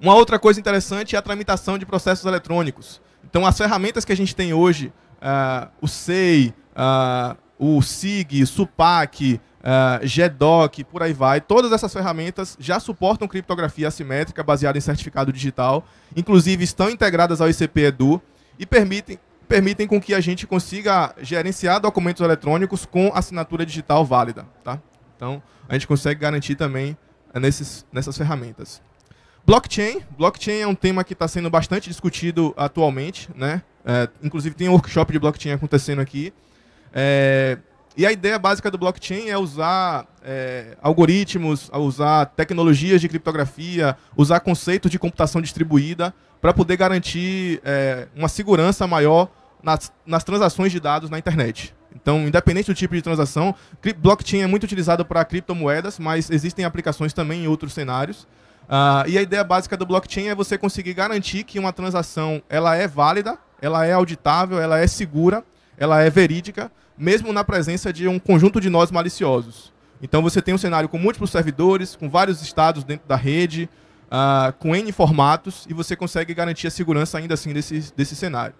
Uma outra coisa interessante é a tramitação de processos eletrônicos. Então as ferramentas que a gente tem hoje, eh, o SEI, eh, o SIG, SUPAC, uh, GDoc, por aí vai. Todas essas ferramentas já suportam criptografia assimétrica baseada em certificado digital, inclusive estão integradas ao ICP Edu e permitem, permitem com que a gente consiga gerenciar documentos eletrônicos com assinatura digital válida. Tá? Então, a gente consegue garantir também eh, nesses, nessas ferramentas. Blockchain. Blockchain é um tema que está sendo bastante discutido atualmente. Né? É, inclusive, tem um workshop de blockchain acontecendo aqui. É, e a ideia básica do blockchain é usar é, algoritmos, usar tecnologias de criptografia, usar conceitos de computação distribuída para poder garantir é, uma segurança maior nas, nas transações de dados na internet. Então, independente do tipo de transação, blockchain é muito utilizado para criptomoedas, mas existem aplicações também em outros cenários. Uh, e a ideia básica do blockchain é você conseguir garantir que uma transação ela é válida, ela é auditável, ela é segura, ela é verídica mesmo na presença de um conjunto de nós maliciosos. Então você tem um cenário com múltiplos servidores, com vários estados dentro da rede, uh, com N formatos, e você consegue garantir a segurança ainda assim desse, desse cenário.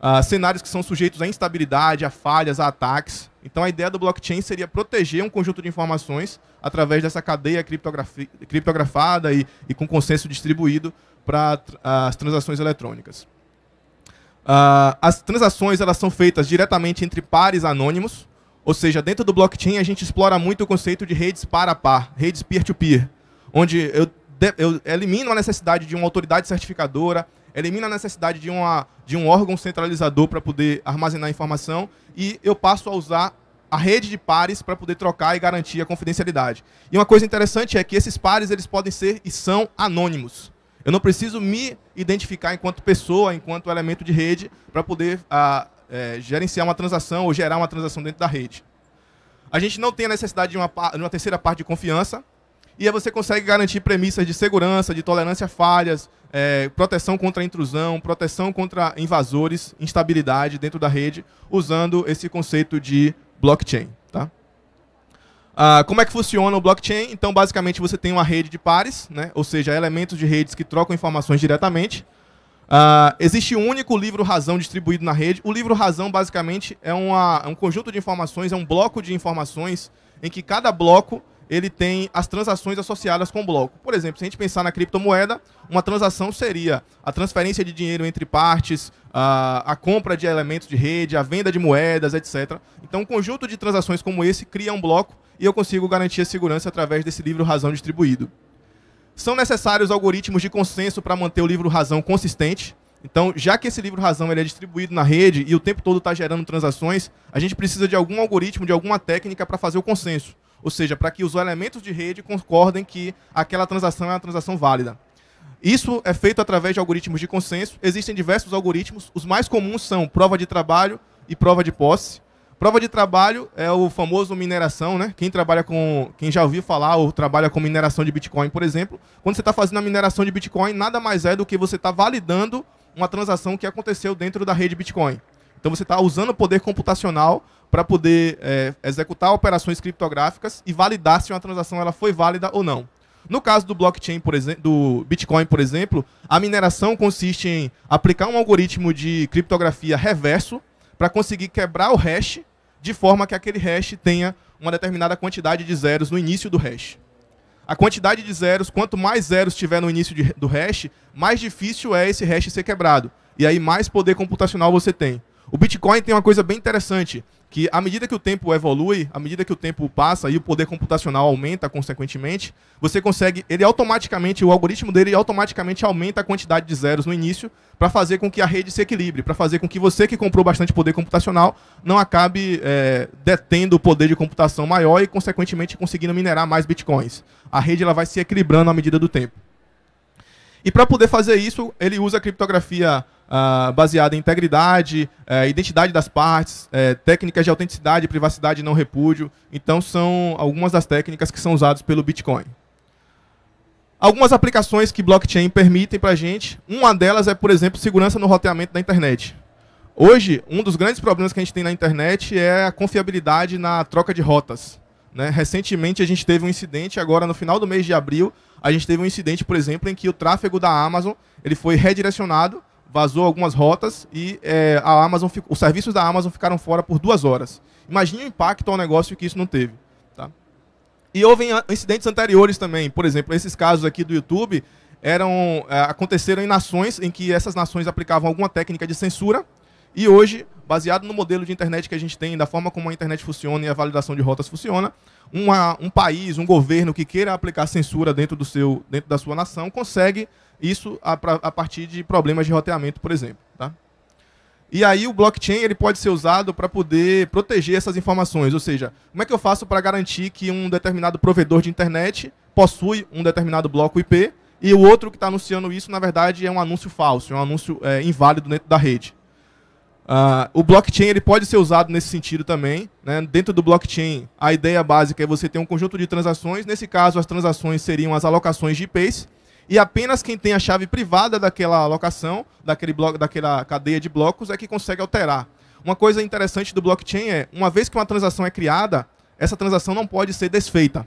Uh, cenários que são sujeitos à instabilidade, a falhas, a ataques. Então a ideia do blockchain seria proteger um conjunto de informações através dessa cadeia criptografada e, e com consenso distribuído para uh, as transações eletrônicas. Uh, as transações elas são feitas diretamente entre pares anônimos, ou seja, dentro do blockchain a gente explora muito o conceito de redes par a par, redes peer-to-peer, -peer, onde eu, eu elimino a necessidade de uma autoridade certificadora, elimino a necessidade de, uma, de um órgão centralizador para poder armazenar informação e eu passo a usar a rede de pares para poder trocar e garantir a confidencialidade. E uma coisa interessante é que esses pares eles podem ser e são anônimos. Eu não preciso me identificar enquanto pessoa, enquanto elemento de rede, para poder a, ah, é, gerenciar uma transação ou gerar uma transação dentro da rede. A gente não tem a necessidade de uma, de uma terceira parte de confiança, e aí você consegue garantir premissas de segurança, de tolerância a falhas, é, proteção contra intrusão, proteção contra invasores, instabilidade dentro da rede, usando esse conceito de blockchain. Ah, como é que funciona o blockchain? Então, basicamente, você tem uma rede de pares, né? ou seja, elementos de redes que trocam informações diretamente. Ah, existe um único livro razão distribuído na rede. O livro razão, basicamente, é, uma, é um conjunto de informações, é um bloco de informações em que cada bloco ele tem as transações associadas com o bloco. Por exemplo, se a gente pensar na criptomoeda, uma transação seria a transferência de dinheiro entre partes, a, a compra de elementos de rede, a venda de moedas, etc. Então, um conjunto de transações como esse cria um bloco e eu consigo garantir a segurança através desse livro razão distribuído. São necessários algoritmos de consenso para manter o livro razão consistente. Então, já que esse livro razão ele é distribuído na rede e o tempo todo está gerando transações, a gente precisa de algum algoritmo, de alguma técnica para fazer o consenso. Ou seja, para que os elementos de rede concordem que aquela transação é uma transação válida. Isso é feito através de algoritmos de consenso. Existem diversos algoritmos. Os mais comuns são prova de trabalho e prova de posse. Prova de trabalho é o famoso mineração, né? Quem trabalha com. Quem já ouviu falar ou trabalha com mineração de Bitcoin, por exemplo, quando você está fazendo a mineração de Bitcoin, nada mais é do que você está validando uma transação que aconteceu dentro da rede Bitcoin. Então você está usando o poder computacional para poder é, executar operações criptográficas e validar se uma transação ela foi válida ou não. No caso do blockchain, por exemplo, do Bitcoin, por exemplo, a mineração consiste em aplicar um algoritmo de criptografia reverso para conseguir quebrar o hash de forma que aquele hash tenha uma determinada quantidade de zeros no início do hash. A quantidade de zeros, quanto mais zeros tiver no início de, do hash, mais difícil é esse hash ser quebrado. E aí mais poder computacional você tem. O Bitcoin tem uma coisa bem interessante, que à medida que o tempo evolui, à medida que o tempo passa e o poder computacional aumenta consequentemente, você consegue, ele automaticamente, o algoritmo dele automaticamente aumenta a quantidade de zeros no início para fazer com que a rede se equilibre, para fazer com que você que comprou bastante poder computacional não acabe é, detendo o poder de computação maior e consequentemente conseguindo minerar mais bitcoins. A rede ela vai se equilibrando à medida do tempo. E para poder fazer isso, ele usa a criptografia uh, baseada em integridade, uh, identidade das partes, uh, técnicas de autenticidade, privacidade e não repúdio. Então, são algumas das técnicas que são usadas pelo Bitcoin. Algumas aplicações que blockchain permitem para a gente, uma delas é, por exemplo, segurança no roteamento da internet. Hoje, um dos grandes problemas que a gente tem na internet é a confiabilidade na troca de rotas. Né? Recentemente a gente teve um incidente, agora no final do mês de abril, a gente teve um incidente, por exemplo, em que o tráfego da Amazon ele foi redirecionado vazou algumas rotas e é, a Amazon, os serviços da Amazon ficaram fora por duas horas. Imagine o impacto ao negócio que isso não teve. Tá? E houve incidentes anteriores também. Por exemplo, esses casos aqui do YouTube eram eh, aconteceram em nações em que essas nações aplicavam alguma técnica de censura e hoje, baseado no modelo de internet que a gente tem, da forma como a internet funciona e a validação de rotas funciona, uma, um país, um governo que queira aplicar censura dentro, do seu, dentro da sua nação consegue isso a, a partir de problemas de roteamento, por exemplo. Tá? E aí o blockchain ele pode ser usado para poder proteger essas informações. Ou seja, como é que eu faço para garantir que um determinado provedor de internet possui um determinado bloco IP e o outro que está anunciando isso, na verdade, é um anúncio falso, é um anúncio é, inválido dentro da rede. Uh, o blockchain ele pode ser usado nesse sentido também. Né? Dentro do blockchain, a ideia básica é você ter um conjunto de transações. Nesse caso, as transações seriam as alocações de IPs e apenas quem tem a chave privada daquela locação, daquele bloco, daquela cadeia de blocos, é que consegue alterar. Uma coisa interessante do blockchain é, uma vez que uma transação é criada, essa transação não pode ser desfeita.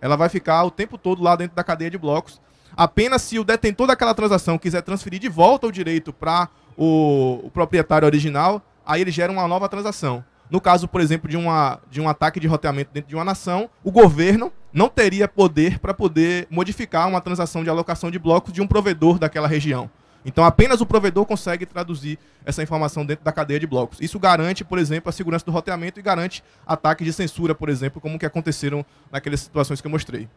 Ela vai ficar o tempo todo lá dentro da cadeia de blocos. Apenas se o detentor daquela transação quiser transferir de volta o direito para o, o proprietário original, aí ele gera uma nova transação. No caso, por exemplo, de, uma, de um ataque de roteamento dentro de uma nação, o governo não teria poder para poder modificar uma transação de alocação de blocos de um provedor daquela região. Então, apenas o provedor consegue traduzir essa informação dentro da cadeia de blocos. Isso garante, por exemplo, a segurança do roteamento e garante ataques de censura, por exemplo, como que aconteceram naquelas situações que eu mostrei.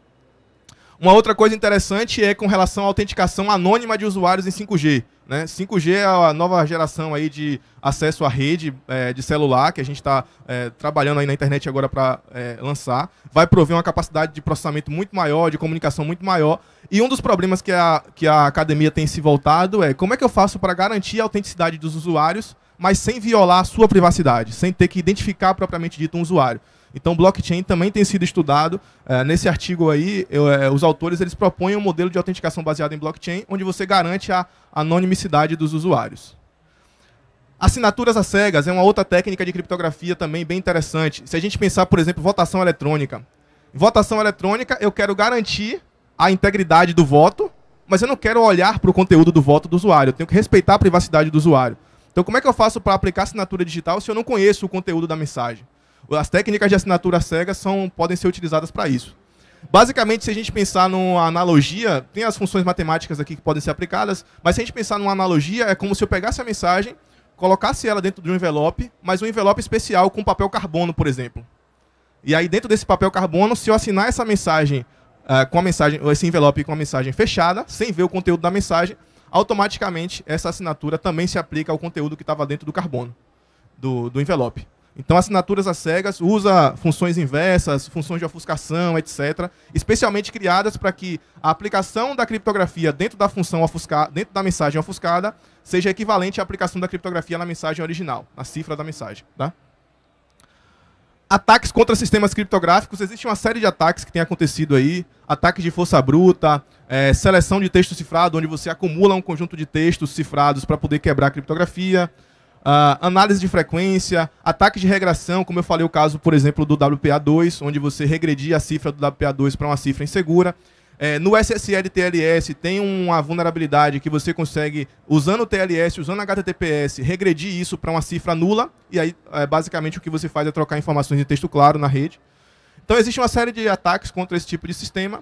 Uma outra coisa interessante é com relação à autenticação anônima de usuários em 5G. Né? 5G é a nova geração aí de acesso à rede é, de celular que a gente está é, trabalhando aí na internet agora para é, lançar. Vai prover uma capacidade de processamento muito maior, de comunicação muito maior. E um dos problemas que a, que a academia tem se voltado é como é que eu faço para garantir a autenticidade dos usuários, mas sem violar a sua privacidade, sem ter que identificar propriamente dito um usuário. Então, blockchain também tem sido estudado. É, nesse artigo aí, eu, é, os autores eles propõem um modelo de autenticação baseado em blockchain, onde você garante a anonimicidade dos usuários. Assinaturas às cegas é uma outra técnica de criptografia também bem interessante. Se a gente pensar, por exemplo, votação eletrônica. Votação eletrônica, eu quero garantir a integridade do voto, mas eu não quero olhar para o conteúdo do voto do usuário. Eu tenho que respeitar a privacidade do usuário. Então, como é que eu faço para aplicar assinatura digital se eu não conheço o conteúdo da mensagem? As técnicas de assinatura cega são, podem ser utilizadas para isso. Basicamente, se a gente pensar numa analogia, tem as funções matemáticas aqui que podem ser aplicadas, mas se a gente pensar numa analogia, é como se eu pegasse a mensagem, colocasse ela dentro de um envelope, mas um envelope especial com papel carbono, por exemplo. E aí, dentro desse papel carbono, se eu assinar essa mensagem uh, com a mensagem, esse envelope com a mensagem fechada, sem ver o conteúdo da mensagem, automaticamente essa assinatura também se aplica ao conteúdo que estava dentro do carbono, do, do envelope. Então, assinaturas às cegas usa funções inversas, funções de ofuscação, etc., especialmente criadas para que a aplicação da criptografia dentro da função ofuscada, dentro da mensagem ofuscada, seja equivalente à aplicação da criptografia na mensagem original, na cifra da mensagem, tá? Ataques contra sistemas criptográficos, existe uma série de ataques que tem acontecido aí, ataques de força bruta, é, seleção de texto cifrado, onde você acumula um conjunto de textos cifrados para poder quebrar a criptografia, Uh, análise de frequência, ataque de regressão, como eu falei o caso, por exemplo, do WPA2, onde você regredia a cifra do WPA2 para uma cifra insegura. É, no SSL TLS tem uma vulnerabilidade que você consegue, usando o TLS, usando HTTPS, regredir isso para uma cifra nula, e aí é, basicamente o que você faz é trocar informações em texto claro na rede. Então existe uma série de ataques contra esse tipo de sistema.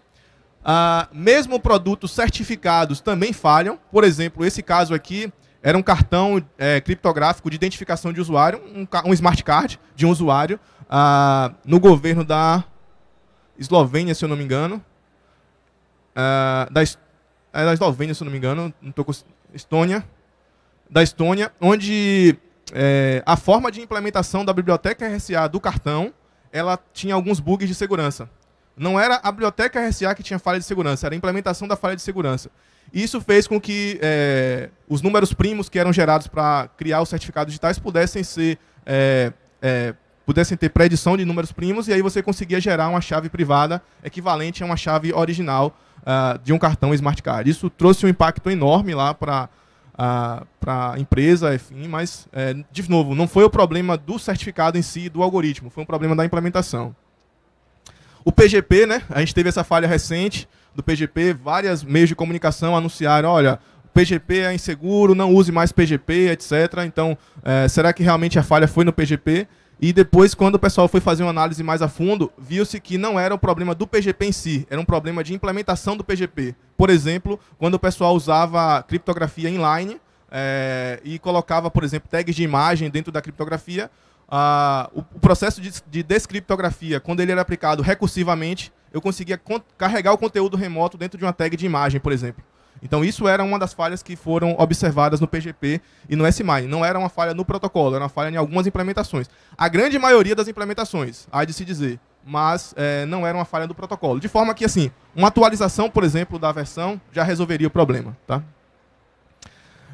Uh, mesmo produtos certificados também falham. Por exemplo, esse caso aqui, era um cartão é, criptográfico de identificação de usuário, um, um smart card de um usuário, ah, no governo da Eslovênia, se eu não me engano. Ah, da, é da Eslovênia, se eu não me engano, não tô com, Estônia. Da Estônia, onde é, a forma de implementação da biblioteca RSA do cartão ela tinha alguns bugs de segurança. Não era a biblioteca RSA que tinha falha de segurança, era a implementação da falha de segurança. Isso fez com que é, os números primos que eram gerados para criar os certificados digitais pudessem ser é, é, pudessem ter predição de números primos e aí você conseguia gerar uma chave privada equivalente a uma chave original uh, de um cartão Smart Card. Isso trouxe um impacto enorme lá para uh, para a ah, empresa, enfim, mas é, de novo não foi o problema do certificado em si do algoritmo, foi um problema da implementação. O PGP, né? A gente teve essa falha recente do PGP, vários meios de comunicação anunciaram, olha, PGP é inseguro, não use mais PGP, etc. Então, é, será que realmente a falha foi no PGP? E depois, quando o pessoal foi fazer uma análise mais a fundo, viu-se que não era o problema do PGP em si, era um problema de implementação do PGP. Por exemplo, quando o pessoal usava criptografia inline é, e colocava, por exemplo, tags de imagem dentro da criptografia, ah, o, o, processo de, de descriptografia, quando ele era aplicado recursivamente, eu conseguia carregar o conteúdo remoto dentro de uma tag de imagem, por exemplo. Então isso era uma das falhas que foram observadas no PGP e no SMI. Não era uma falha no protocolo, era uma falha em algumas implementações. A grande maioria das implementações, há de se dizer, mas é, não era uma falha do protocolo. De forma que, assim, uma atualização, por exemplo, da versão já resolveria o problema, tá?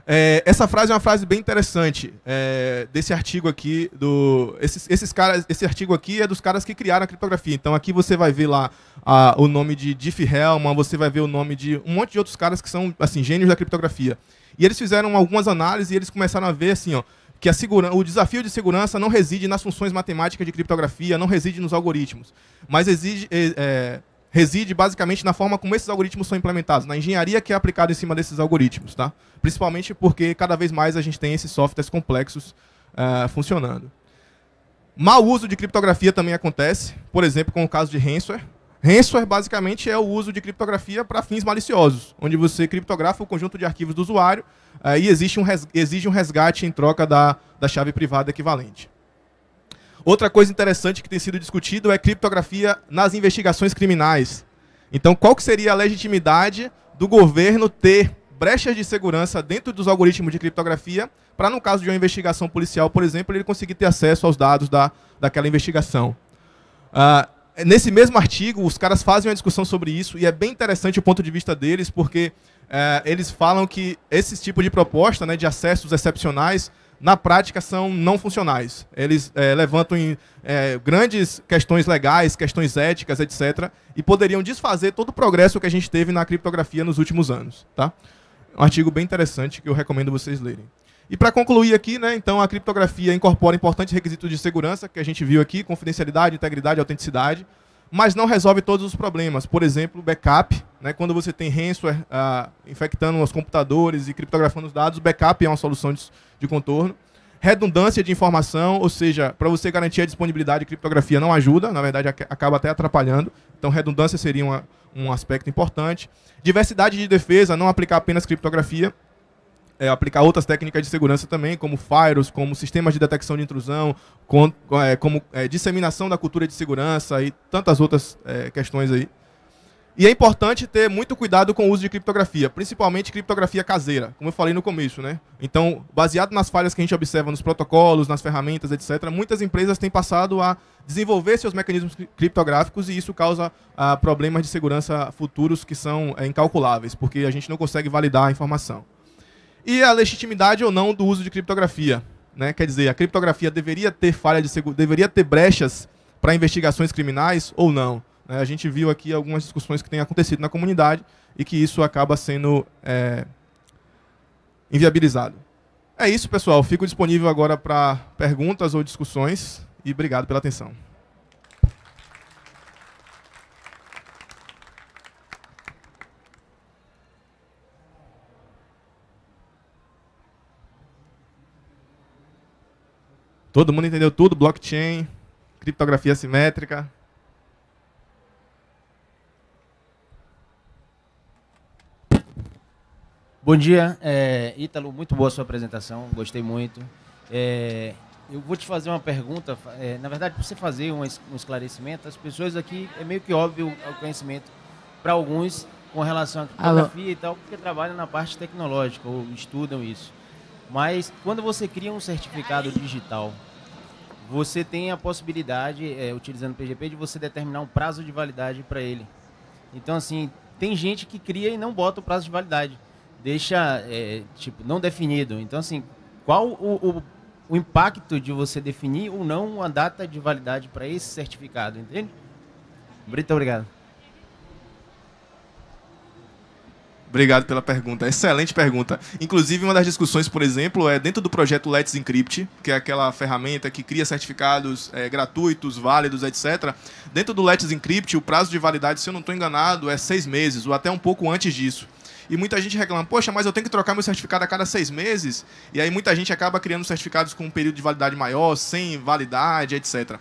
É, essa frase é uma frase bem interessante é, desse artigo aqui do esses, esses caras esse artigo aqui é dos caras que criaram a criptografia então aqui você vai ver lá a, o nome de Diff Hellman você vai ver o nome de um monte de outros caras que são assim gênios da criptografia e eles fizeram algumas análises e eles começaram a ver assim ó que a o desafio de segurança não reside nas funções matemáticas de criptografia não reside nos algoritmos mas exige é, reside basicamente na forma como esses algoritmos são implementados, na engenharia que é aplicada em cima desses algoritmos, tá? Principalmente porque cada vez mais a gente tem esses softwares complexos uh, funcionando. Mau uso de criptografia também acontece, por exemplo, com o caso de ransomware. Ransomware basicamente é o uso de criptografia para fins maliciosos, onde você criptografa o conjunto de arquivos do usuário uh, e exige um, exige um resgate em troca da, da chave privada equivalente. Outra coisa interessante que tem sido discutido é criptografia nas investigações criminais. Então, qual que seria a legitimidade do governo ter brechas de segurança dentro dos algoritmos de criptografia para, no caso de uma investigação policial, por exemplo, ele conseguir ter acesso aos dados da, daquela investigação. Uh, nesse mesmo artigo, os caras fazem uma discussão sobre isso e é bem interessante o ponto de vista deles, porque uh, eles falam que esse tipo de proposta né, de acessos excepcionais na prática são não funcionais. Eles é, levantam em, é, grandes questões legais, questões éticas, etc., e poderiam desfazer todo o progresso que a gente teve na criptografia nos últimos anos. Tá? Um artigo bem interessante que eu recomendo vocês lerem. E para concluir aqui, né, então a criptografia incorpora importantes requisitos de segurança que a gente viu aqui: confidencialidade, integridade, autenticidade, mas não resolve todos os problemas. Por exemplo, backup, né, quando você tem ransomware ah, infectando os computadores e criptografando os dados, backup é uma solução de de contorno. Redundância de informação, ou seja, para você garantir a disponibilidade, a criptografia não ajuda, na verdade acaba até atrapalhando. Então, redundância seria uma, um aspecto importante. Diversidade de defesa, não aplicar apenas criptografia, é, aplicar outras técnicas de segurança também, como firewalls, como sistemas de detecção de intrusão, com, é, como é, disseminação da cultura de segurança e tantas outras é, questões aí. E é importante ter muito cuidado com o uso de criptografia, principalmente criptografia caseira, como eu falei no começo, né? Então, baseado nas falhas que a gente observa nos protocolos, nas ferramentas, etc., muitas empresas têm passado a desenvolver seus mecanismos criptográficos e isso causa ah, problemas de segurança futuros que são eh, incalculáveis, porque a gente não consegue validar a informação. E a legitimidade ou não do uso de criptografia, né? Quer dizer, a criptografia deveria ter falha de deveria ter brechas para investigações criminais ou não? Né? A gente viu aqui algumas discussões que têm acontecido na comunidade e que isso acaba sendo é, inviabilizado. É isso, pessoal. Fico disponível agora para perguntas ou discussões e obrigado pela atenção. Todo mundo entendeu tudo? Blockchain, criptografia simétrica. Bom dia, é, Ítalo, muito boa a sua apresentação, gostei muito. É, eu vou te fazer uma pergunta, é, na verdade, para você fazer um, um, esclarecimento, as pessoas aqui, é meio que óbvio o conhecimento para alguns com relação à criptografia e tal, porque trabalham na parte tecnológica ou estudam isso. Mas quando você cria um certificado digital, você tem a possibilidade, é, utilizando o PGP, de você determinar um prazo de validade para ele. Então, assim, tem gente que cria e não bota o prazo de validade deixa, é, tipo, não definido. Então, assim, qual o, o, o, impacto de você definir ou não uma data de validade para esse certificado, entende? Brito, obrigado. Obrigado pela pergunta, excelente pergunta. Inclusive, uma das discussões, por exemplo, é dentro do projeto Let's Encrypt, que é aquela ferramenta que cria certificados é, gratuitos, válidos, etc. Dentro do Let's Encrypt, o prazo de validade, se eu não estou enganado, é seis meses ou até um pouco antes disso. E muita gente reclama, poxa, mas eu tenho que trocar meu certificado a cada seis meses. E aí muita gente acaba criando certificados com um período de validade maior, sem validade, etc.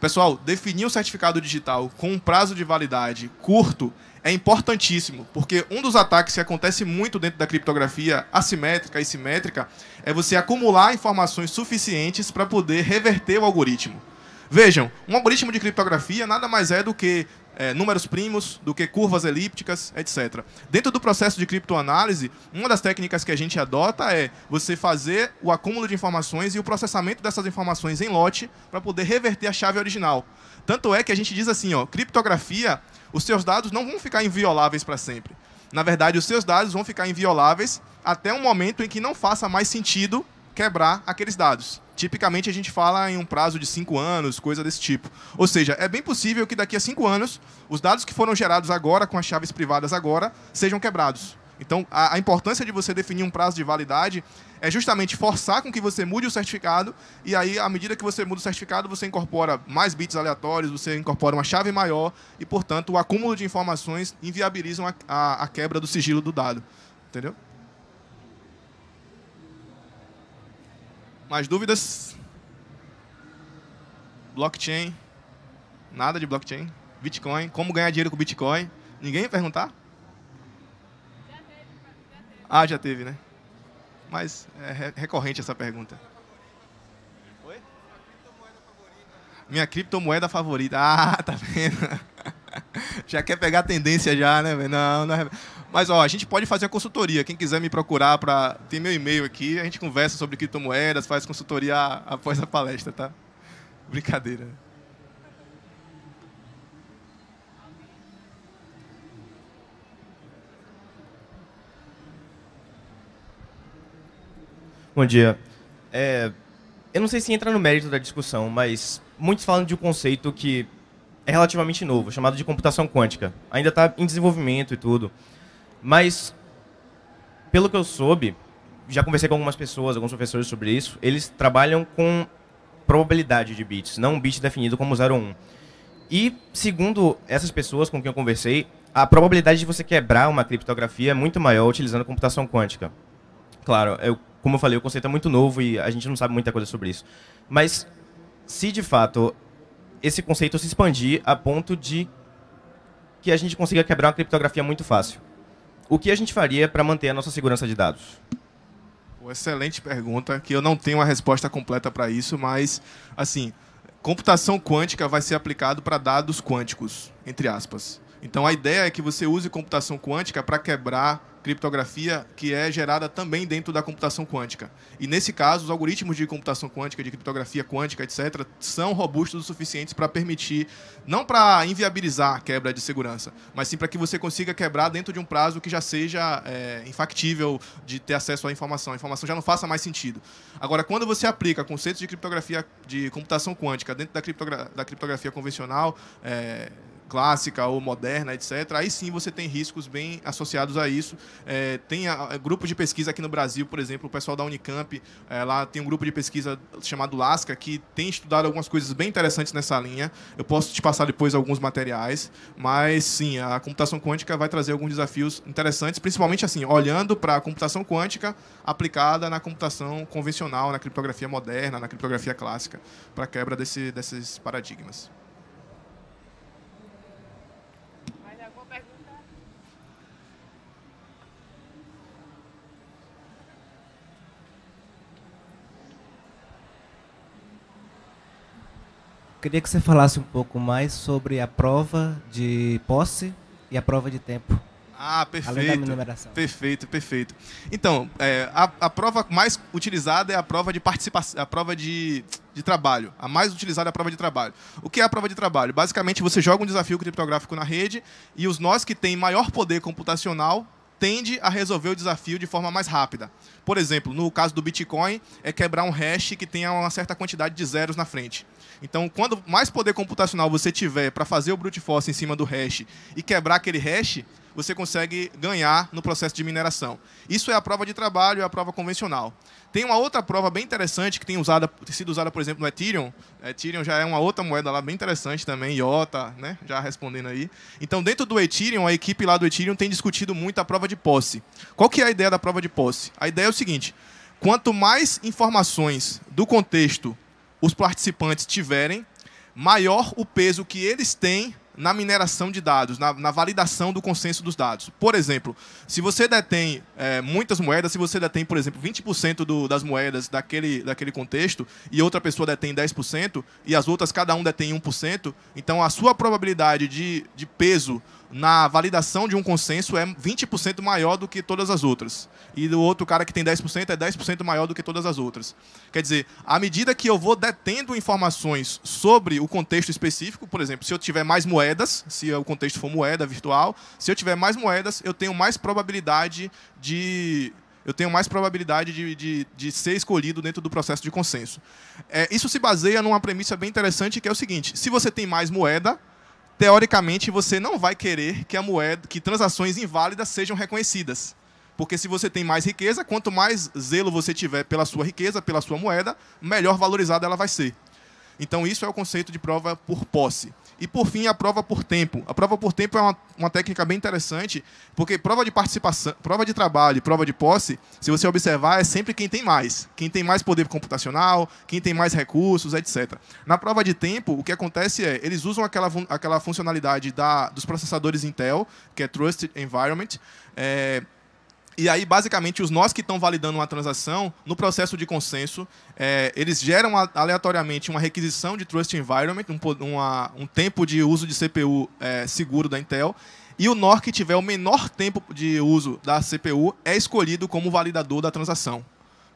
Pessoal, definir o certificado digital com um prazo de validade curto é importantíssimo, porque um dos ataques que acontece muito dentro da criptografia assimétrica e simétrica é você acumular informações suficientes para poder reverter o algoritmo. Vejam, um algoritmo de criptografia nada mais é do que é, números primos do que curvas elípticas, etc. Dentro do processo de criptoanálise, uma das técnicas que a gente adota é você fazer o acúmulo de informações e o processamento dessas informações em lote para poder reverter a chave original. Tanto é que a gente diz assim, ó, criptografia, os seus dados não vão ficar invioláveis para sempre. Na verdade, os seus dados vão ficar invioláveis até um momento em que não faça mais sentido quebrar aqueles dados. Tipicamente a gente fala em um prazo de cinco anos, coisa desse tipo. Ou seja, é bem possível que daqui a cinco anos os dados que foram gerados agora com as chaves privadas agora sejam quebrados. Então, a, a, importância de você definir um prazo de validade é justamente forçar com que você mude o certificado, e aí, à medida que você muda o certificado, você incorpora mais bits aleatórios, você incorpora uma chave maior, e, portanto, o acúmulo de informações inviabilizam a, a, a quebra do sigilo do dado. Entendeu? Mais dúvidas? Blockchain. Nada de blockchain. Bitcoin. Como ganhar dinheiro com Bitcoin. Ninguém ia perguntar? Já teve, já teve. Ah, já teve, né? Mas é recorrente essa pergunta. Oi? Minha criptomoeda favorita. Ah, tá vendo? Já quer pegar a tendência já, né? Não, não é... Mas ó, a gente pode fazer a consultoria. Quem quiser me procurar para tem meu e-mail aqui, a gente conversa sobre criptomoedas, faz consultoria após a palestra, tá? Brincadeira. Bom dia. É, eu não sei se entra no mérito da discussão, mas muitos falam de um conceito que é relativamente novo, chamado de computação quântica. Ainda está em desenvolvimento e tudo. Mas, pelo que eu soube, já conversei com algumas pessoas, alguns professores sobre isso, eles trabalham com probabilidade de bits, não um bit definido como 0 ou 1. E, segundo essas pessoas com quem eu conversei, a probabilidade de você quebrar uma criptografia é muito maior utilizando computação quântica. Claro, eu, como eu falei, o conceito é muito novo e a gente não sabe muita coisa sobre isso. Mas, se de fato esse conceito se expandir a ponto de que a gente consiga quebrar uma criptografia muito fácil, o que a gente faria para manter a nossa segurança de dados? Excelente pergunta, que eu não tenho uma resposta completa para isso, mas assim, computação quântica vai ser aplicado para dados quânticos, entre aspas. Então a ideia é que você use computação quântica para quebrar criptografia que é gerada também dentro da computação quântica. E nesse caso, os algoritmos de computação quântica, de criptografia quântica, etc., são robustos o suficientes para permitir, não para inviabilizar a quebra de segurança, mas sim para que você consiga quebrar dentro de um prazo que já seja é, infactível de ter acesso à informação. A informação já não faça mais sentido. Agora, quando você aplica conceitos de criptografia, de computação quântica dentro da, criptogra da criptografia convencional, é, clássica ou moderna, etc., aí sim você tem riscos bem associados a isso. É, tem grupos de pesquisa aqui no Brasil, por exemplo, o pessoal da Unicamp, é, lá tem um grupo de pesquisa chamado LASCA, que tem estudado algumas coisas bem interessantes nessa linha. Eu posso te passar depois alguns materiais, mas sim, a computação quântica vai trazer alguns desafios interessantes, principalmente assim, olhando para a computação quântica aplicada na computação convencional, na criptografia moderna, na criptografia clássica, para quebra desse, desses paradigmas. Queria que você falasse um pouco mais sobre a prova de posse e a prova de tempo. Ah, perfeito. Perfeito, perfeito. Então, é, a, a, prova mais utilizada é a prova de participação, a prova de, de trabalho. A mais utilizada é a prova de trabalho. O que é a prova de trabalho? Basicamente, você joga um desafio criptográfico na rede e os nós que têm maior poder computacional tende a resolver o desafio de forma mais rápida. Por exemplo, no caso do Bitcoin, é quebrar um hash que tenha uma certa quantidade de zeros na frente. Então, quanto mais poder computacional você tiver para fazer o brute force em cima do hash e quebrar aquele hash, você consegue ganhar no processo de mineração. Isso é a prova de trabalho, é a prova convencional. Tem uma outra prova bem interessante que tem, usada, tem sido usada, por exemplo, no Ethereum. Ethereum já é uma outra moeda lá bem interessante também, IOTA, né? já respondendo aí. Então, dentro do Ethereum, a equipe lá do Ethereum tem discutido muito a prova de posse. Qual que é a ideia da prova de posse? A ideia é o seguinte, quanto mais informações do contexto os participantes tiverem, maior o peso que eles têm na mineração de dados, na, na validação do consenso dos dados. Por exemplo, se você detém é, muitas moedas, se você detém, por exemplo, 20% do, das moedas daquele, daquele contexto e outra pessoa detém 10% e as outras cada um detém 1%, então a sua probabilidade de, de peso na validação de um consenso é 20% maior do que todas as outras. E do outro cara que tem 10% é 10% maior do que todas as outras. Quer dizer, à medida que eu vou detendo informações sobre o contexto específico, por exemplo, se eu tiver mais moedas, se o contexto for moeda virtual, se eu tiver mais moedas, eu tenho mais probabilidade de eu tenho mais probabilidade de, de, de, ser escolhido dentro do processo de consenso. É, isso se baseia numa premissa bem interessante que é o seguinte: se você tem mais moeda, teoricamente você não vai querer que a moeda, que transações inválidas sejam reconhecidas. Porque se você tem mais riqueza, quanto mais zelo você tiver pela sua riqueza, pela sua moeda, melhor valorizada ela vai ser. Então isso é o conceito de prova por posse. E por fim, a prova por tempo. A prova por tempo é uma, uma técnica bem interessante, porque prova de participação, prova de trabalho, prova de posse, se você observar, é sempre quem tem mais. Quem tem mais poder computacional, quem tem mais recursos, etc. Na prova de tempo, o que acontece é, eles usam aquela, aquela funcionalidade da, dos processadores Intel, que é Trusted Environment, é, e aí, basicamente, os nós que estão validando uma transação, no processo de consenso, é, eles geram aleatoriamente uma requisição de Trust Environment, um, uma, um tempo de uso de CPU é, seguro da Intel, e o NOR que tiver o menor tempo de uso da CPU é escolhido como validador da transação.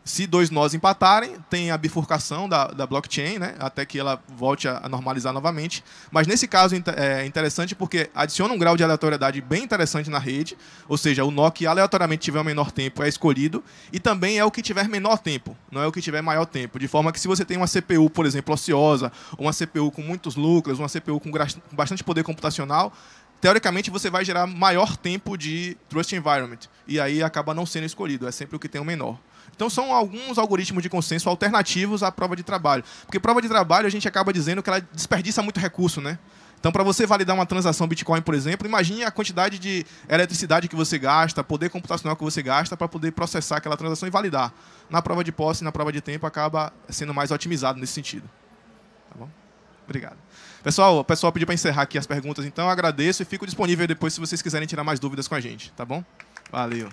Se dois nós empatarem, tem a bifurcação da, da blockchain, né? até que ela volte a, a normalizar novamente. Mas nesse caso é, é interessante porque adiciona um grau de aleatoriedade bem interessante na rede, ou seja, o nó que aleatoriamente tiver o menor tempo é escolhido, e também é o que tiver menor tempo, não é o que tiver maior tempo. De forma que se você tem uma CPU, por exemplo, ociosa, uma CPU com muitos lucros, uma CPU com bastante poder computacional, teoricamente você vai gerar maior tempo de trust environment. E aí acaba não sendo escolhido, é sempre o que tem o menor. Então são alguns algoritmos de consenso alternativos à prova de trabalho. Porque prova de trabalho a gente acaba dizendo que ela desperdiça muito recurso, né? Então, para você validar uma transação Bitcoin, por exemplo, imagine a quantidade de eletricidade que você gasta, poder computacional que você gasta para poder processar aquela transação e validar. Na prova de posse, na prova de tempo, acaba sendo mais otimizado nesse sentido. Tá bom? Obrigado. Pessoal, o pessoal pediu para encerrar aqui as perguntas, então eu agradeço e fico disponível depois se vocês quiserem tirar mais dúvidas com a gente, tá bom? Valeu.